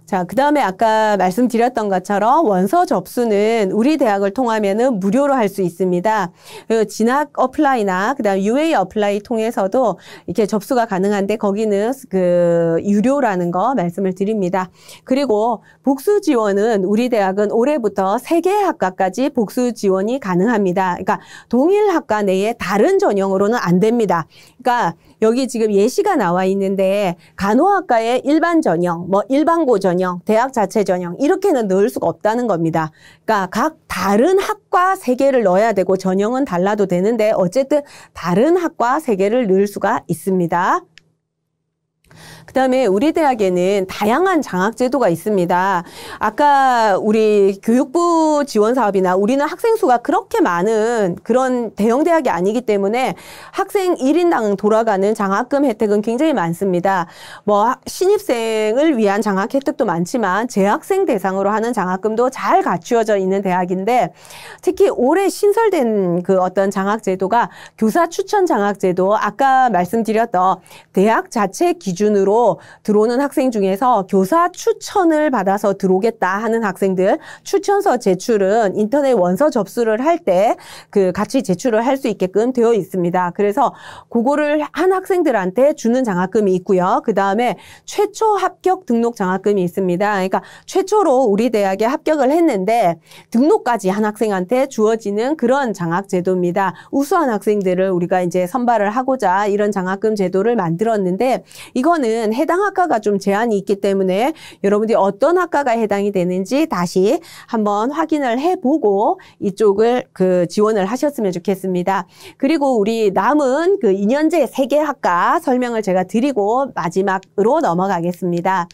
자, 그 다음에 아까 말씀드렸던 것처럼 원서 접수는 우리 대학을 통하면은 무료로 할 수 있습니다. 그 진학 어플라이나 그다음 UA 어플라이 통해서도 이렇게 접수가 가능한데 거기는 그 유료라는 거 말씀을 드립니다. 그리고 복수 지원은 우리 대학은 올해부터 세개 학과까지 복수 지원이 가능합니다. 그러니까 동일 학과 내에 다른 전형으로는 안 됩니다. 그러니까 여기 지금 예시가 나와 있는데 간호학과의 일반 전형, 뭐 일반고 전형, 대학 자체 전형 이렇게는 넣을 수가 없다는 겁니다. 그러니까 각 다른 학과 세 개를 넣어야 되고 전형은 달라도 되는데 어쨌든 다른 학과 세 개를 넣을 수가 있습니다. 그다음에 우리 대학에는 다양한 장학 제도가 있습니다. 아까 우리 교육부 지원 사업이나 우리는 학생 수가 그렇게 많은 그런 대형 대학이 아니기 때문에 학생 일인당 돌아가는 장학금 혜택은 굉장히 많습니다. 뭐 신입생을 위한 장학 혜택도 많지만 재학생 대상으로 하는 장학금도 잘 갖추어져 있는 대학인데 특히 올해 신설된 그 어떤 장학 제도가 교사 추천 장학 제도 아까 말씀드렸던 대학 자체 기준 기준으로 들어오는 학생 중에서 교사 추천을 받아서 들어오겠다 하는 학생들 추천서 제출은 인터넷 원서 접수를 할 때 그 같이 제출을 할 수 있게끔 되어 있습니다. 그래서 그거를 한 학생들한테 주는 장학금이 있고요. 그 다음에 최초 합격 등록 장학금이 있습니다. 그러니까 최초로 우리 대학에 합격을 했는데 등록까지 한 학생한테 주어지는 그런 장학 제도입니다. 우수한 학생들을 우리가 이제 선발을 하고자 이런 장학금 제도를 만들었는데 이거 요거는 해당 학과가 좀 제한이 있기 때문에 여러분들이 어떤 학과가 해당이 되는지 다시 한번 확인을 해보고 이쪽을 그 지원을 하셨으면 좋겠습니다. 그리고 우리 남은 그 2년제 3개 학과 설명을 제가 드리고 마지막으로 넘어가겠습니다.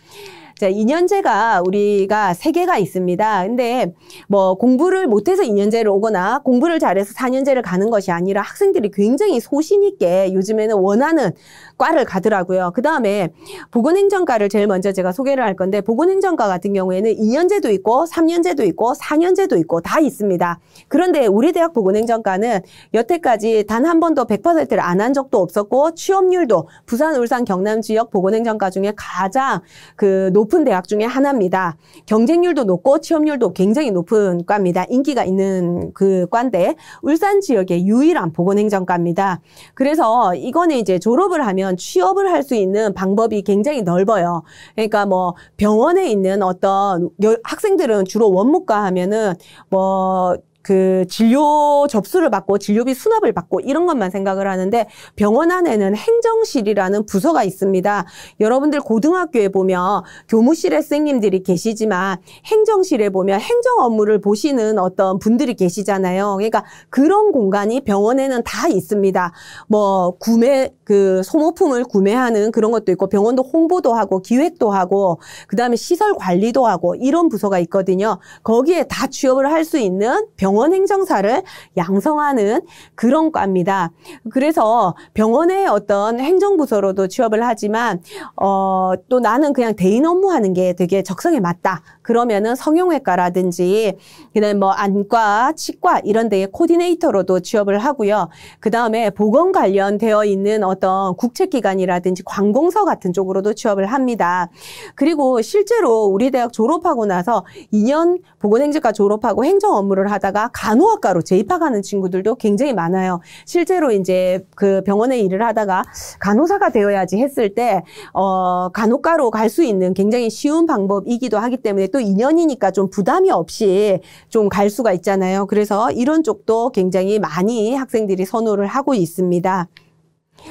자, 2년제가 우리가 세개가 있습니다. 근데 뭐 공부를 못해서 2년제를 오거나 공부를 잘해서 4년제를 가는 것이 아니라 학생들이 굉장히 소신있게 요즘에는 원하는 과를 가더라고요. 그 다음에 보건행정과를 제일 먼저 제가 소개를 할 건데 보건행정과 같은 경우에는 2년제도 있고 3년제도 있고 4년제도 있고 다 있습니다. 그런데 우리 대학 보건행정과는 여태까지 단 한 번도 100%를 안 한 적도 없었고 취업률도 부산, 울산, 경남 지역 보건행정과 중에 가장 그 높은 높은 대학 중에 하나입니다. 경쟁률도 높고 취업률도 굉장히 높은 과입니다. 인기가 있는 그 과인데 울산 지역의 유일한 보건행정과입니다. 그래서 이거는 이제 졸업을 하면 취업을 할 수 있는 방법이 굉장히 넓어요. 그러니까 뭐 병원에 있는 어떤 학생들은 주로 원무과 하면은 뭐그 진료 접수를 받고 진료비 수납을 받고 이런 것만 생각을 하는데 병원 안에는 행정실이라는 부서가 있습니다. 여러분들 고등학교에 보면 교무실에 선생님들이 계시지만 행정실에 보면 행정 업무를 보시는 어떤 분들이 계시잖아요. 그러니까 그런 공간이 병원에는 다 있습니다. 뭐 구매 그 소모품을 구매하는 그런 것도 있고 병원도 홍보도 하고 기획도 하고 그다음에 시설 관리도 하고 이런 부서가 있거든요. 거기에 다 취업을 할 수 있는 병원 병원 행정사를 양성하는 그런 과입니다. 그래서 병원의 어떤 행정부서로도 취업을 하지만 어, 또 나는 그냥 대인 업무하는 게 되게 적성에 맞다. 그러면은 성형외과라든지 그다음 에뭐 안과, 치과 이런 데에 코디네이터로도 취업을 하고요. 그다음에 보건 관련되어 있는 어떤 국책 기관이라든지 관공서 같은 쪽으로도 취업을 합니다. 그리고 실제로 우리 대학 졸업하고 나서 2년 보건행정과 졸업하고 행정 업무를 하다가 간호학과로 재입학하는 친구들도 굉장히 많아요. 실제로 이제 그 병원에 일을 하다가 간호사가 되어야지 했을 때 어, 간호과로 갈 수 있는 굉장히 쉬운 방법이기도 하기 때문에 또 2년이니까 좀 부담이 없이 좀 갈 수가 있잖아요. 그래서 이런 쪽도 굉장히 많이 학생들이 선호를 하고 있습니다.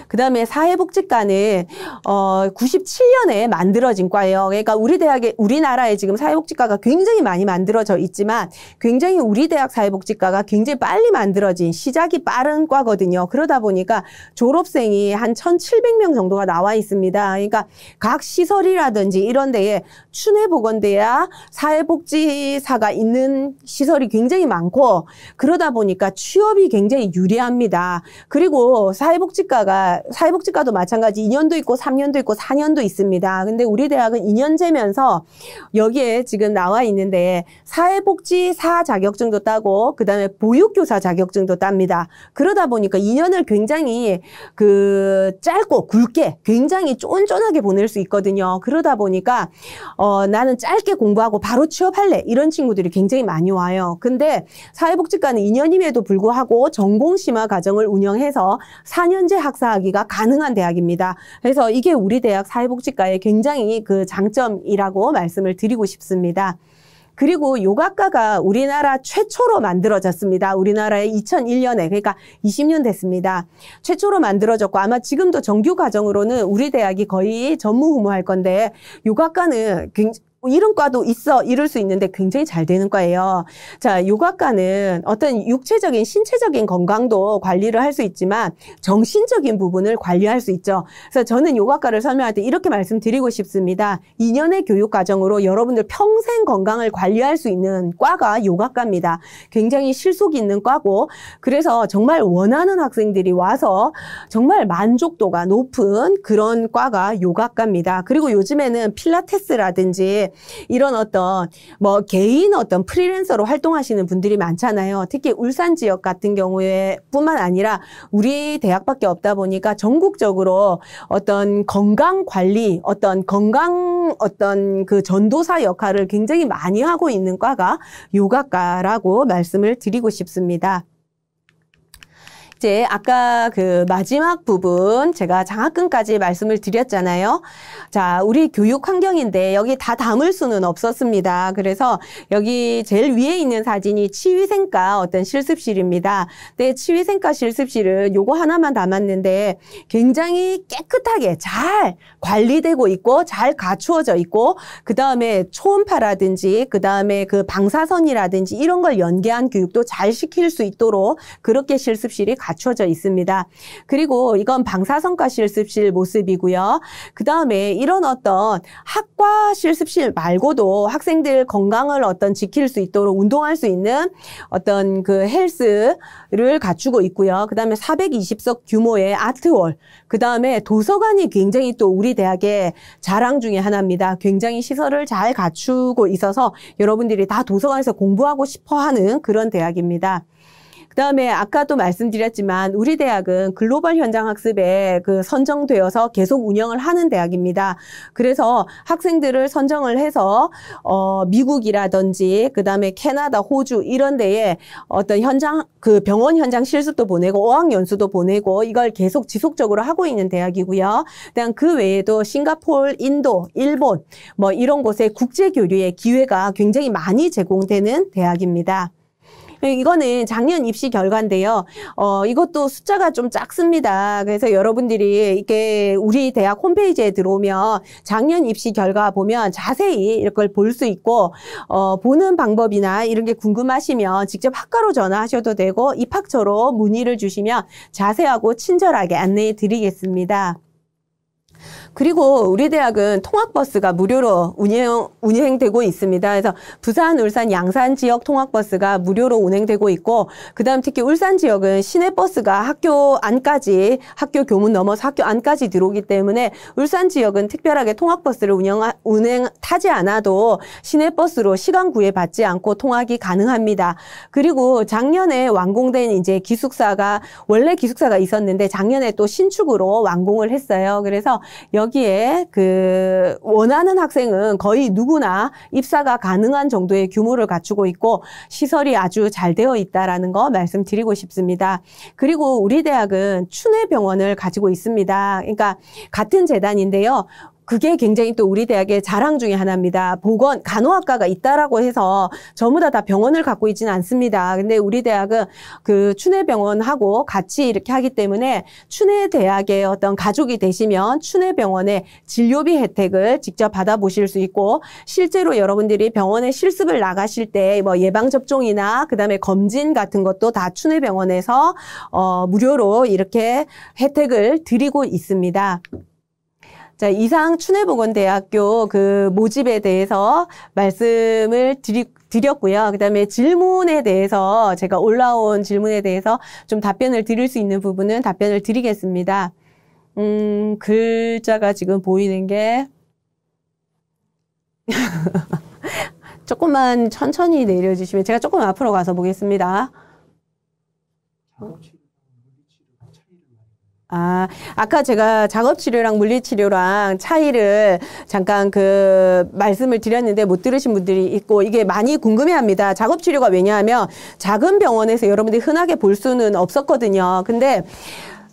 그 다음에 사회복지과는 어 97년에 만들어진 과예요. 그러니까 우리 대학에 우리나라에 지금 사회복지과가 굉장히 많이 만들어져 있지만 굉장히 우리 대학 사회복지과가 굉장히 빨리 만들어진 시작이 빠른 과거든요. 그러다 보니까 졸업생이 한 1,700명 정도가 나와 있습니다. 그러니까 각 시설이라든지 이런 데에 춘해보건대야 사회복지사가 있는 시설이 굉장히 많고 그러다 보니까 취업이 굉장히 유리합니다. 그리고 사회복지과가 사회복지과도 마찬가지 2년도 있고 3년도 있고 4년도 있습니다. 근데 우리 대학은 2년제면서 여기에 지금 나와 있는데 사회복지사 자격증도 따고 그다음에 보육교사 자격증도 땁니다. 그러다 보니까 2년을 굉장히 그 짧고 굵게 굉장히 쫀쫀하게 보낼 수 있거든요. 그러다 보니까 어 나는 짧게 공부하고 바로 취업할래 이런 친구들이 굉장히 많이 와요. 근데 사회복지과는 2년임에도 불구하고 전공 심화 과정을 운영해서 4년제 학사 이야기가 가능한 대학입니다. 그래서 이게 우리 대학 사회복지과의 굉장히 그 장점이라고 말씀을 드리고 싶습니다. 그리고 요가과가 우리나라 최초로 만들어졌습니다. 우리나라에 2001년에 그러니까 20년 됐습니다. 최초로 만들어졌고 아마 지금도 정규 과정으로는 우리 대학이 거의 전무후무할 건데 요가과는 굉장히 뭐 이런 과도 있어 이럴 수 있는데 굉장히 잘 되는 과예요. 자, 요가과는 어떤 육체적인 신체적인 건강도 관리를 할 수 있지만 정신적인 부분을 관리할 수 있죠. 그래서 저는 요가과를 설명할 때 이렇게 말씀드리고 싶습니다. 2년의 교육 과정으로 여러분들 평생 건강을 관리할 수 있는 과가 요가과입니다. 굉장히 실속 있는 과고 그래서 정말 원하는 학생들이 와서 정말 만족도가 높은 그런 과가 요가과입니다. 그리고 요즘에는 필라테스라든지 이런 어떤 뭐 개인 어떤 프리랜서로 활동하시는 분들이 많잖아요. 특히 울산 지역 같은 경우에 뿐만 아니라 우리 대학밖에 없다 보니까 전국적으로 어떤 건강 관리, 어떤 건강 어떤 그 전도사 역할을 굉장히 많이 하고 있는 과가 요가과라고 말씀을 드리고 싶습니다. 이제 아까 그 마지막 부분 제가 장학금까지 말씀을 드렸잖아요. 자, 우리 교육 환경인데 여기 다 담을 수는 없었습니다. 그래서 여기 제일 위에 있는 사진이 치위생과 어떤 실습실입니다. 근데 치위생과 실습실은 요거 하나만 담았는데 굉장히 깨끗하게 잘 관리되고 있고 잘 갖추어져 있고 그다음에 초음파라든지 그다음에 그 방사선이라든지 이런 걸 연계한 교육도 잘 시킬 수 있도록 그렇게 실습실이 가 갖춰져 있습니다. 그리고 이건 방사성과 실습실 모습이고요. 그 다음에 이런 어떤 학과 실습실 말고도 학생들 건강을 어떤 지킬 수 있도록 운동할 수 있는 어떤 그 헬스를 갖추고 있고요. 그 다음에 420석 규모의 아트월, 그 다음에 도서관이 굉장히 또 우리 대학의 자랑 중에 하나입니다. 굉장히 시설을 잘 갖추고 있어서 여러분들이 다 도서관에서 공부하고 싶어 하는 그런 대학입니다. 그다음에 아까도 말씀드렸지만 우리 대학은 글로벌 현장 학습에 그 선정되어서 계속 운영을 하는 대학입니다. 그래서 학생들을 선정을 해서 어 미국이라든지 그다음에 캐나다, 호주 이런 데에 어떤 현장 그 병원 현장 실습도 보내고 어학연수도 보내고 이걸 계속 지속적으로 하고 있는 대학이고요. 그다음 그 외에도 싱가폴, 인도, 일본 뭐 이런 곳에 국제 교류의 기회가 굉장히 많이 제공되는 대학입니다. 이거는 작년 입시 결과인데요. 어, 이것도 숫자가 좀 작습니다. 그래서 여러분들이 이게 렇 우리 대학 홈페이지에 들어오면 작년 입시 결과 보면 자세히 이걸 볼 수 있고 어, 보는 방법이나 이런 게 궁금하시면 직접 학과로 전화하셔도 되고 입학처로 문의를 주시면 자세하고 친절하게 안내해 드리겠습니다. 그리고 우리 대학은 통학버스가 무료로 운영, 운행되고 있습니다. 그래서 부산, 울산, 양산 지역 통학버스가 무료로 운행되고 있고, 그 다음 특히 울산 지역은 시내버스가 학교 안까지, 학교 교문 넘어서 학교 안까지 들어오기 때문에 울산 지역은 특별하게 통학버스를 운영, 운행, 타지 않아도 시내버스로 시간 구애받지 않고 통학이 가능합니다. 그리고 작년에 완공된 이제 기숙사가, 원래 기숙사가 있었는데 작년에 또 신축으로 완공을 했어요. 그래서 여기에 그 원하는 학생은 거의 누구나 입사가 가능한 정도의 규모를 갖추고 있고 시설이 아주 잘 되어 있다라는 거 말씀드리고 싶습니다. 그리고 우리 대학은 춘해병원을 가지고 있습니다. 그러니까 같은 재단인데요. 그게 굉장히 또 우리 대학의 자랑 중에 하나입니다. 보건 간호학과가 있다라고 해서 전부 다다 병원을 갖고 있지는 않습니다. 근데 우리 대학은 그추해병원하고 같이 이렇게 하기 때문에 추해 대학의 어떤 가족이 되시면 추해병원의 진료비 혜택을 직접 받아보실 수 있고 실제로 여러분들이 병원에 실습을 나가실 때 뭐 예방 접종이나 그다음에 검진 같은 것도 다추해병원에서어 무료로 이렇게 혜택을 드리고 있습니다. 자, 이상 춘해보건대학교 그 모집에 대해서 말씀을 드리, 드렸고요. 그다음에 질문에 대해서 제가 올라온 질문에 대해서 좀 답변을 드릴 수 있는 부분은 답변을 드리겠습니다. 음, 글자가 지금 보이는 게 조금만 천천히 내려주시면 제가 조금 앞으로 가서 보겠습니다. 작 아, 아까 제가 작업치료랑 물리치료랑 차이를 잠깐 그 말씀을 드렸는데 못 들으신 분들이 있고 이게 많이 궁금해 합니다. 작업치료가 왜냐하면 작은 병원에서 여러분들이 흔하게 볼 수는 없었거든요. 근데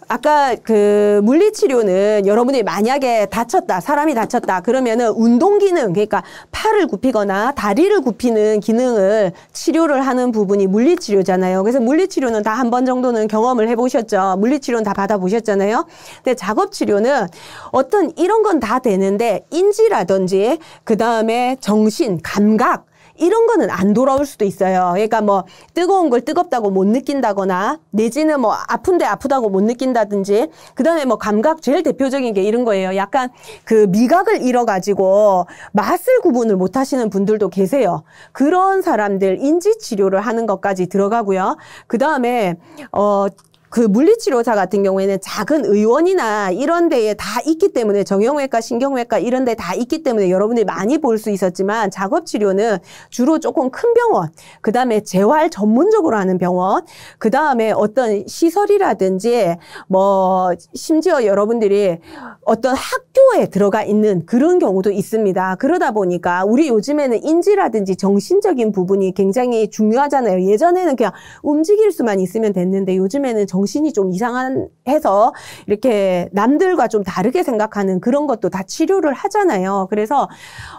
아까 그 물리치료는 여러분이 만약에 다쳤다, 사람이 다쳤다, 그러면은 운동 기능, 그러니까 팔을 굽히거나 다리를 굽히는 기능을 치료를 하는 부분이 물리치료잖아요. 그래서 물리치료는 다 한 번 정도는 경험을 해보셨죠. 물리치료는 다 받아보셨잖아요. 근데 작업치료는 어떤 이런 건 다 되는데 인지라든지 그 다음에 정신, 감각, 이런 거는 안 돌아올 수도 있어요. 그러니까 뭐 뜨거운 걸 뜨겁다고 못 느낀다거나 내지는 뭐 아픈데 아프다고 못 느낀다든지 그다음에 뭐 감각 제일 대표적인 게 이런 거예요. 약간 그 미각을 잃어가지고 맛을 구분을 못 하시는 분들도 계세요. 그런 사람들 인지 치료를 하는 것까지 들어가고요. 그다음에 어그 물리치료사 같은 경우에는 작은 의원이나 이런 데에 다 있기 때문에 정형외과, 신경외과 이런 데 다 있기 때문에 여러분들이 많이 볼 수 있었지만 작업치료는 주로 조금 큰 병원, 그 다음에 재활 전문적으로 하는 병원, 그 다음에 어떤 시설이라든지 뭐 심지어 여러분들이 어떤 학교에 들어가 있는 그런 경우도 있습니다. 그러다 보니까 우리 요즘에는 인지라든지 정신적인 부분이 굉장히 중요하잖아요. 예전에는 그냥 움직일 수만 있으면 됐는데 요즘에는 정신이 좀 이상한 해서 이렇게 남들과 좀 다르게 생각하는 그런 것도 다 치료를 하잖아요. 그래서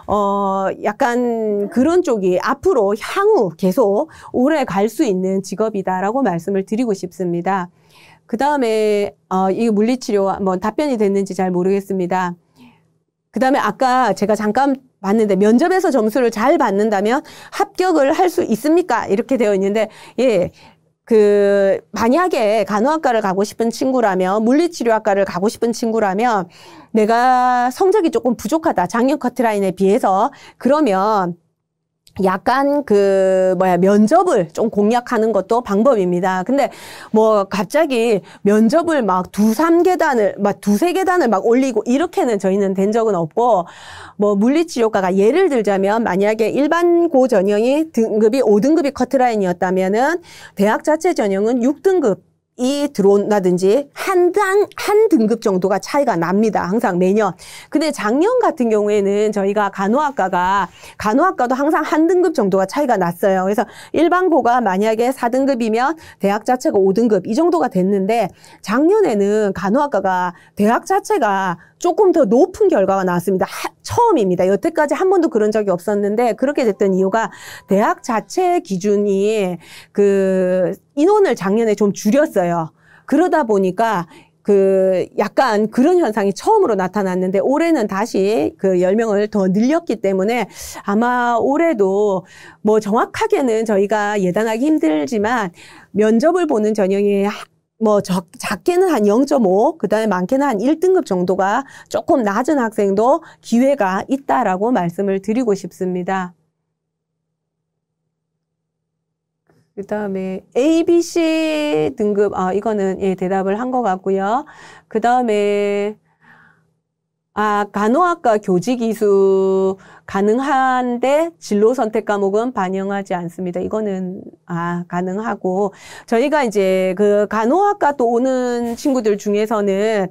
어 약간 그런 쪽이 앞으로 향후 계속 오래 갈 수 있는 직업이다라고 말씀을 드리고 싶습니다. 그 다음에 어, 이 물리치료 한번 뭐 답변이 됐는지 잘 모르겠습니다. 그 다음에 아까 제가 잠깐 봤는데 면접에서 점수를 잘 받는다면 합격을 할 수 있습니까? 이렇게 되어 있는데 예그 만약에 간호학과를 가고 싶은 친구라면 물리치료학과를 가고 싶은 친구라면 내가 성적이 조금 부족하다 작년 커트라인에 비해서 그러면 약간 그 뭐야 면접을 좀 공략하는 것도 방법입니다. 근데 뭐 갑자기 면접을 막 두삼 계단을 막 두세 계단을 막 올리고 이렇게는 저희는 된 적은 없고 뭐 물리치료과가 예를 들자면 만약에 일반 고 전형이 등급이 5등급이 커트라인이었다면은 대학 자체 전형은 6등급 이 드론이라든지 한 당, 한 등급 정도가 차이가 납니다. 항상 매년. 근데 작년 같은 경우에는 저희가 간호학과가, 간호학과도 항상 한 등급 정도가 차이가 났어요. 그래서 일반고가 만약에 4등급이면 대학 자체가 5등급 이 정도가 됐는데 작년에는 간호학과가 대학 자체가 조금 더 높은 결과가 나왔습니다. 하, 처음입니다. 여태까지 한 번도 그런 적이 없었는데 그렇게 됐던 이유가 대학 자체 기준이 그 인원을 작년에 좀 줄였어요. 그러다 보니까 그 약간 그런 현상이 처음으로 나타났는데 올해는 다시 그 열명을더 늘렸기 때문에 아마 올해도 뭐 정확하게는 저희가 예단하기 힘들지만 면접을 보는 전형이 뭐 적, 작게는 한 0.5, 그 다음에 많게는 한 1등급 정도가 조금 낮은 학생도 기회가 있다라고 말씀을 드리고 싶습니다. 그 다음에 A, B, C 등급, 아, 이거는 예, 대답을 한 것 같고요. 그 다음에 아, 간호학과 교직 이수 가능한데 진로 선택 과목은 반영하지 않습니다. 이거는 아, 가능하고 저희가 이제 그 간호학과 또 오는 친구들 중에서는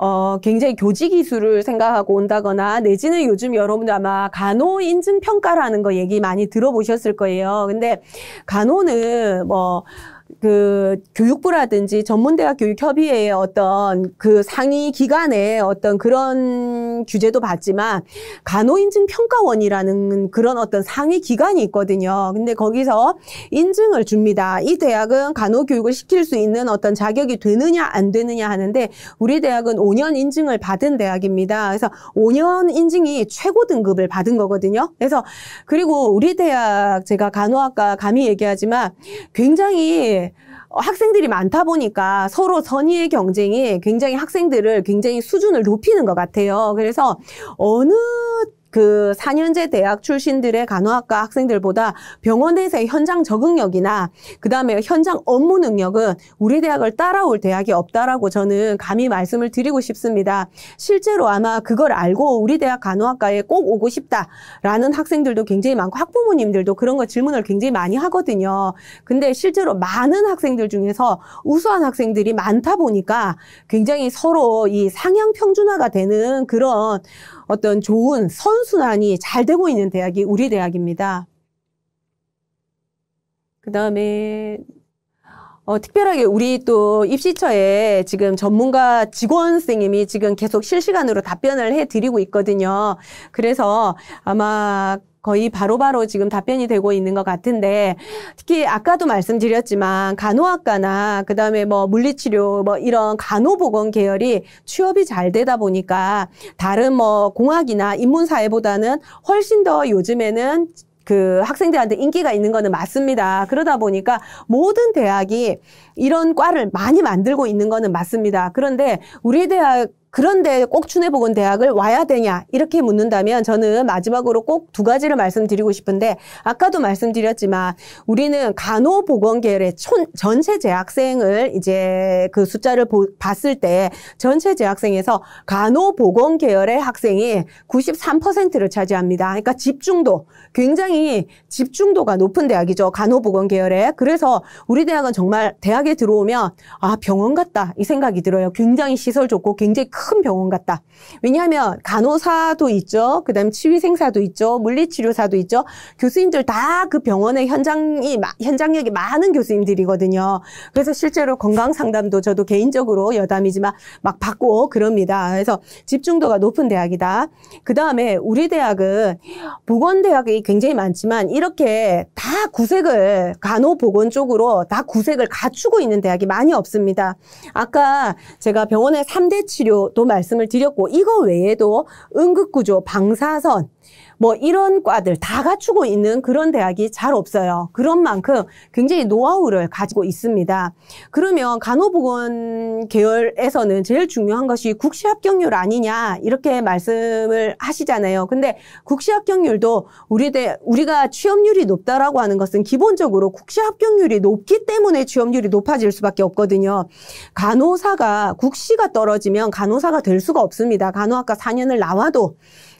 어, 굉장히 교직 이수를 생각하고 온다거나 내지는 요즘 여러분들 아마 간호 인증 평가라는 거 얘기 많이 들어보셨을 거예요. 근데 간호는 뭐그 교육부라든지 전문대학 교육협의회의 어떤 그 상위 기관의 어떤 그런 규제도 봤지만 간호인증 평가원이라는 그런 어떤 상위 기관이 있거든요. 근데 거기서 인증을 줍니다. 이 대학은 간호 교육을 시킬 수 있는 어떤 자격이 되느냐 안 되느냐 하는데 우리 대학은 5년 인증을 받은 대학입니다. 그래서 5년 인증이 최고 등급을 받은 거거든요. 그래서 그리고 우리 대학 제가 간호학과 감히 얘기하지만 굉장히 어, 학생들이 많다 보니까 서로 선의의 경쟁이 굉장히 학생들을 굉장히 수준을 높이는 것 같아요. 그래서 어느 그 4년제 대학 출신들의 간호학과 학생들보다 병원에서의 현장 적응력이나 그다음에 현장 업무 능력은 우리 대학을 따라올 대학이 없다라고 저는 감히 말씀을 드리고 싶습니다. 실제로 아마 그걸 알고 우리 대학 간호학과에 꼭 오고 싶다라는 학생들도 굉장히 많고 학부모님들도 그런 거 질문을 굉장히 많이 하거든요. 근데 실제로 많은 학생들 중에서 우수한 학생들이 많다 보니까 굉장히 서로 이 상향 평준화가 되는 그런 어떤 좋은 선순환이 잘 되고 있는 대학이 우리 대학입니다. 그 다음에 어, 특별하게 우리 또 입시처에 지금 전문가 직원 선생님이 지금 계속 실시간으로 답변을 해드리고 있거든요. 그래서 아마 거의 바로바로 바로 지금 답변이 되고 있는 것 같은데 특히 아까도 말씀드렸지만 간호학과나 그다음에 뭐 물리치료 뭐 이런 간호보건 계열이 취업이 잘 되다 보니까 다른 뭐 공학이나 인문사회보다는 훨씬 더 요즘에는 그 학생들한테 인기가 있는 거는 맞습니다. 그러다 보니까 모든 대학이 이런 과를 많이 만들고 있는 거는 맞습니다. 그런데 우리 대학 그런데 꼭 춘해보건 대학을 와야 되냐 이렇게 묻는다면 저는 마지막으로 꼭 두 가지를 말씀드리고 싶은데 아까도 말씀드렸지만 우리는 간호보건계열의 전체 재학생을 이제 그 숫자를 보, 봤을 때 전체 재학생에서 간호보건계열의 학생이 93%를 차지합니다. 그러니까 집중도 굉장히 집중도가 높은 대학이죠. 간호보건계열의 그래서 우리 대학은 정말 대학에 들어오면 아 병원 같다 이 생각이 들어요. 굉장히 시설 좋고 굉장히 큰 병원 같다. 왜냐하면 간호사도 있죠. 그다음 에 치위생사도 있죠. 물리치료사도 있죠. 교수님들 다 그 병원의 현장이 현장력이 많은 교수님들이거든요. 그래서 실제로 건강 상담도 저도 개인적으로 여담이지만 막 받고 그럽니다. 그래서 집중도가 높은 대학이다. 그다음에 우리 대학은 보건대학이 굉장히 많지만 이렇게 다 구색을 간호보건 쪽으로 다 구색을 갖추고 있는 대학이 많이 없습니다. 아까 제가 병원의 삼대 치료 또 말씀을 드렸고 이거 외에도 응급구조, 방사선, 뭐 이런 과들 다 갖추고 있는 그런 대학이 잘 없어요. 그런 만큼 굉장히 노하우를 가지고 있습니다. 그러면 간호보건 계열에서는 제일 중요한 것이 국시 합격률 아니냐 이렇게 말씀을 하시잖아요. 근데 국시 합격률도 우리 대 우리가 취업률이 높다라고 하는 것은 기본적으로 국시 합격률이 높기 때문에 취업률이 높아질 수밖에 없거든요. 간호사가 국시가 떨어지면 간호사가 될 수가 없습니다. 간호학과 4년을 나와도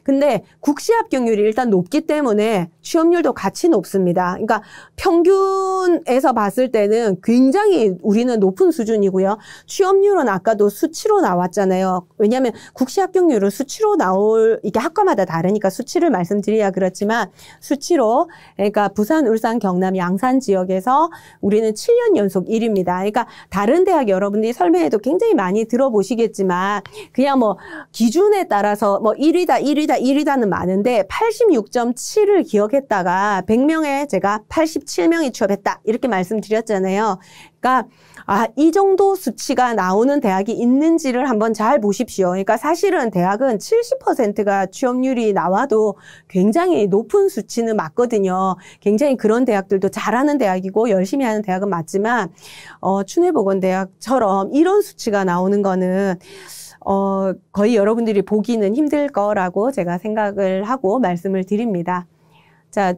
근데 국시 합격률이 일단 높기 때문에 취업률도 같이 높습니다. 그러니까 평균에서 봤을 때는 굉장히 우리는 높은 수준이고요. 취업률은 아까도 수치로 나왔잖아요. 왜냐하면 국시 합격률은 수치로 나올 이게 학과마다 다르니까 수치를 말씀드려야 그렇지만 수치로 그러니까 부산, 울산, 경남, 양산 지역에서 우리는 7년 연속 1위입니다. 그러니까 다른 대학 여러분들이 설명해도 굉장히 많이 들어보시겠지만 그냥 뭐 기준에 따라서 뭐 1위다, 1위다 1위단은 많은데 86.7을 기억했다가 100명에 제가 87명이 취업했다 이렇게 말씀드렸잖아요. 그러니까 아, 이 정도 수치가 나오는 대학이 있는지를 한번 잘 보십시오. 그러니까 사실은 대학은 70%가 취업률이 나와도 굉장히 높은 수치는 맞거든요. 굉장히 그런 대학들도 잘하는 대학이고 열심히 하는 대학은 맞지만 어, 춘해보건대학처럼 이런 수치가 나오는 거는 어, 거의 여러분들이 보기는 힘들 거라고 제가 생각을 하고 말씀을 드립니다. 자,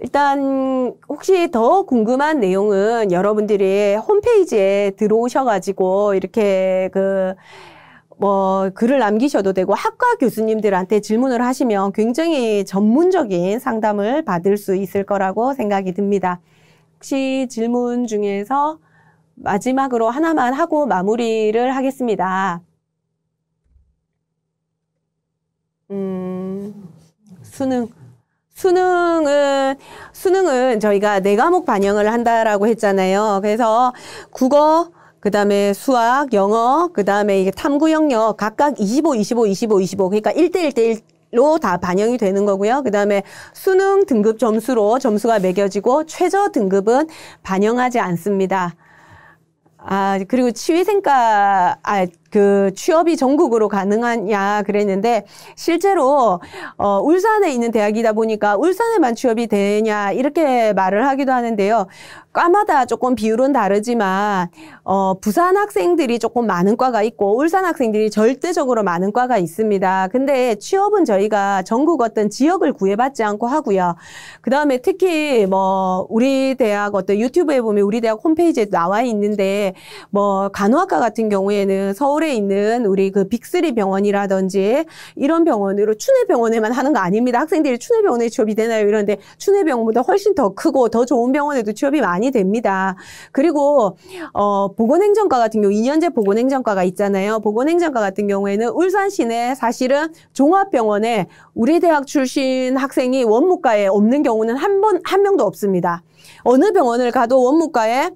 일단 혹시 더 궁금한 내용은 여러분들이 홈페이지에 들어오셔가지고 이렇게 그 뭐 글을 남기셔도 되고 학과 교수님들한테 질문을 하시면 굉장히 전문적인 상담을 받을 수 있을 거라고 생각이 듭니다. 혹시 질문 중에서 마지막으로 하나만 하고 마무리를 하겠습니다. 음, 수능. 수능은 수능은 저희가 네 과목 반영을 한다라고 했잖아요. 그래서 국어 그다음에 수학, 영어, 그다음에 이게 탐구 영역 각각 25 25 25 25 그러니까 1대 1대 1 로다 반영이 되는 거고요. 그 다음에 수능 등급 점수로 점수가 매겨지고 최저 등급은 반영하지 않습니다. 아, 그리고 치위생과, 아, 그 취업이 전국으로 가능하냐 그랬는데 실제로 어, 울산에 있는 대학이다 보니까 울산에만 취업이 되냐 이렇게 말을 하기도 하는데요. 과마다 조금 비율은 다르지만 어, 부산 학생들이 조금 많은 과가 있고 울산 학생들이 절대적으로 많은 과가 있습니다. 근데 취업은 저희가 전국 어떤 지역을 구애받지 않고 하고요. 그 다음에 특히 뭐 우리 대학 어떤 유튜브에 보면 우리 대학 홈페이지에 나와 있는데 뭐 간호학과 같은 경우에는 서울 서울에 있는 우리 그 빅스리 병원이라든지 이런 병원으로 추내병원에만 하는 거 아닙니다. 학생들이 추내병원에 취업이 되나요? 이런데 추내병원보다 훨씬 더 크고 더 좋은 병원에도 취업이 많이 됩니다. 그리고 어 보건행정과 같은 경우 2년제 보건행정과가 있잖아요. 보건행정과 같은 경우에는 울산 시내 사실은 종합병원에 우리 대학 출신 학생이 원무과에 없는 경우는 한 번 한 명도 없습니다. 어느 병원을 가도 원무과에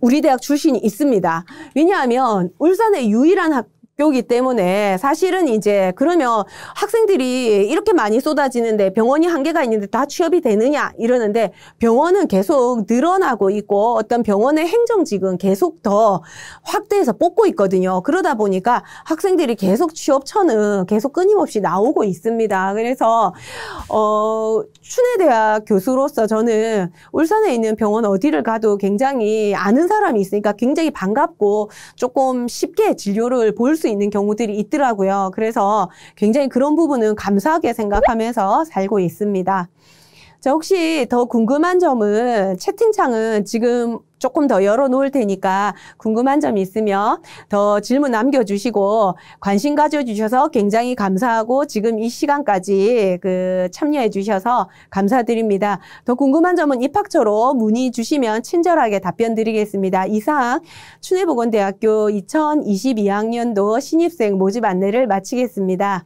우리 대학 출신이 있습니다. 왜냐하면 울산의 유일한 학, 학교기 때문에 사실은 이제 그러면 학생들이 이렇게 많이 쏟아지는데 병원이 한계가 있는데 다 취업이 되느냐 이러는데 병원은 계속 늘어나고 있고 어떤 병원의 행정직은 계속 더 확대해서 뽑고 있거든요. 그러다 보니까 학생들이 계속 취업처는 계속 끊임없이 나오고 있습니다. 그래서 어 춘해대학 교수로서 저는 울산에 있는 병원 어디를 가도 굉장히 아는 사람이 있으니까 굉장히 반갑고 조금 쉽게 진료를 볼수 수 있는 경우들이 있더라고요. 그래서 굉장히 그런 부분은 감사하게 생각하면서 살고 있습니다. 자, 혹시 더 궁금한 점은 채팅창은 지금 조금 더 열어놓을 테니까 궁금한 점 있으면 더 질문 남겨주시고 관심 가져주셔서 굉장히 감사하고 지금 이 시간까지 그 참여해 주셔서 감사드립니다. 더 궁금한 점은 입학처로 문의 주시면 친절하게 답변 드리겠습니다. 이상 춘해보건대학교 2022학년도 신입생 모집 안내를 마치겠습니다.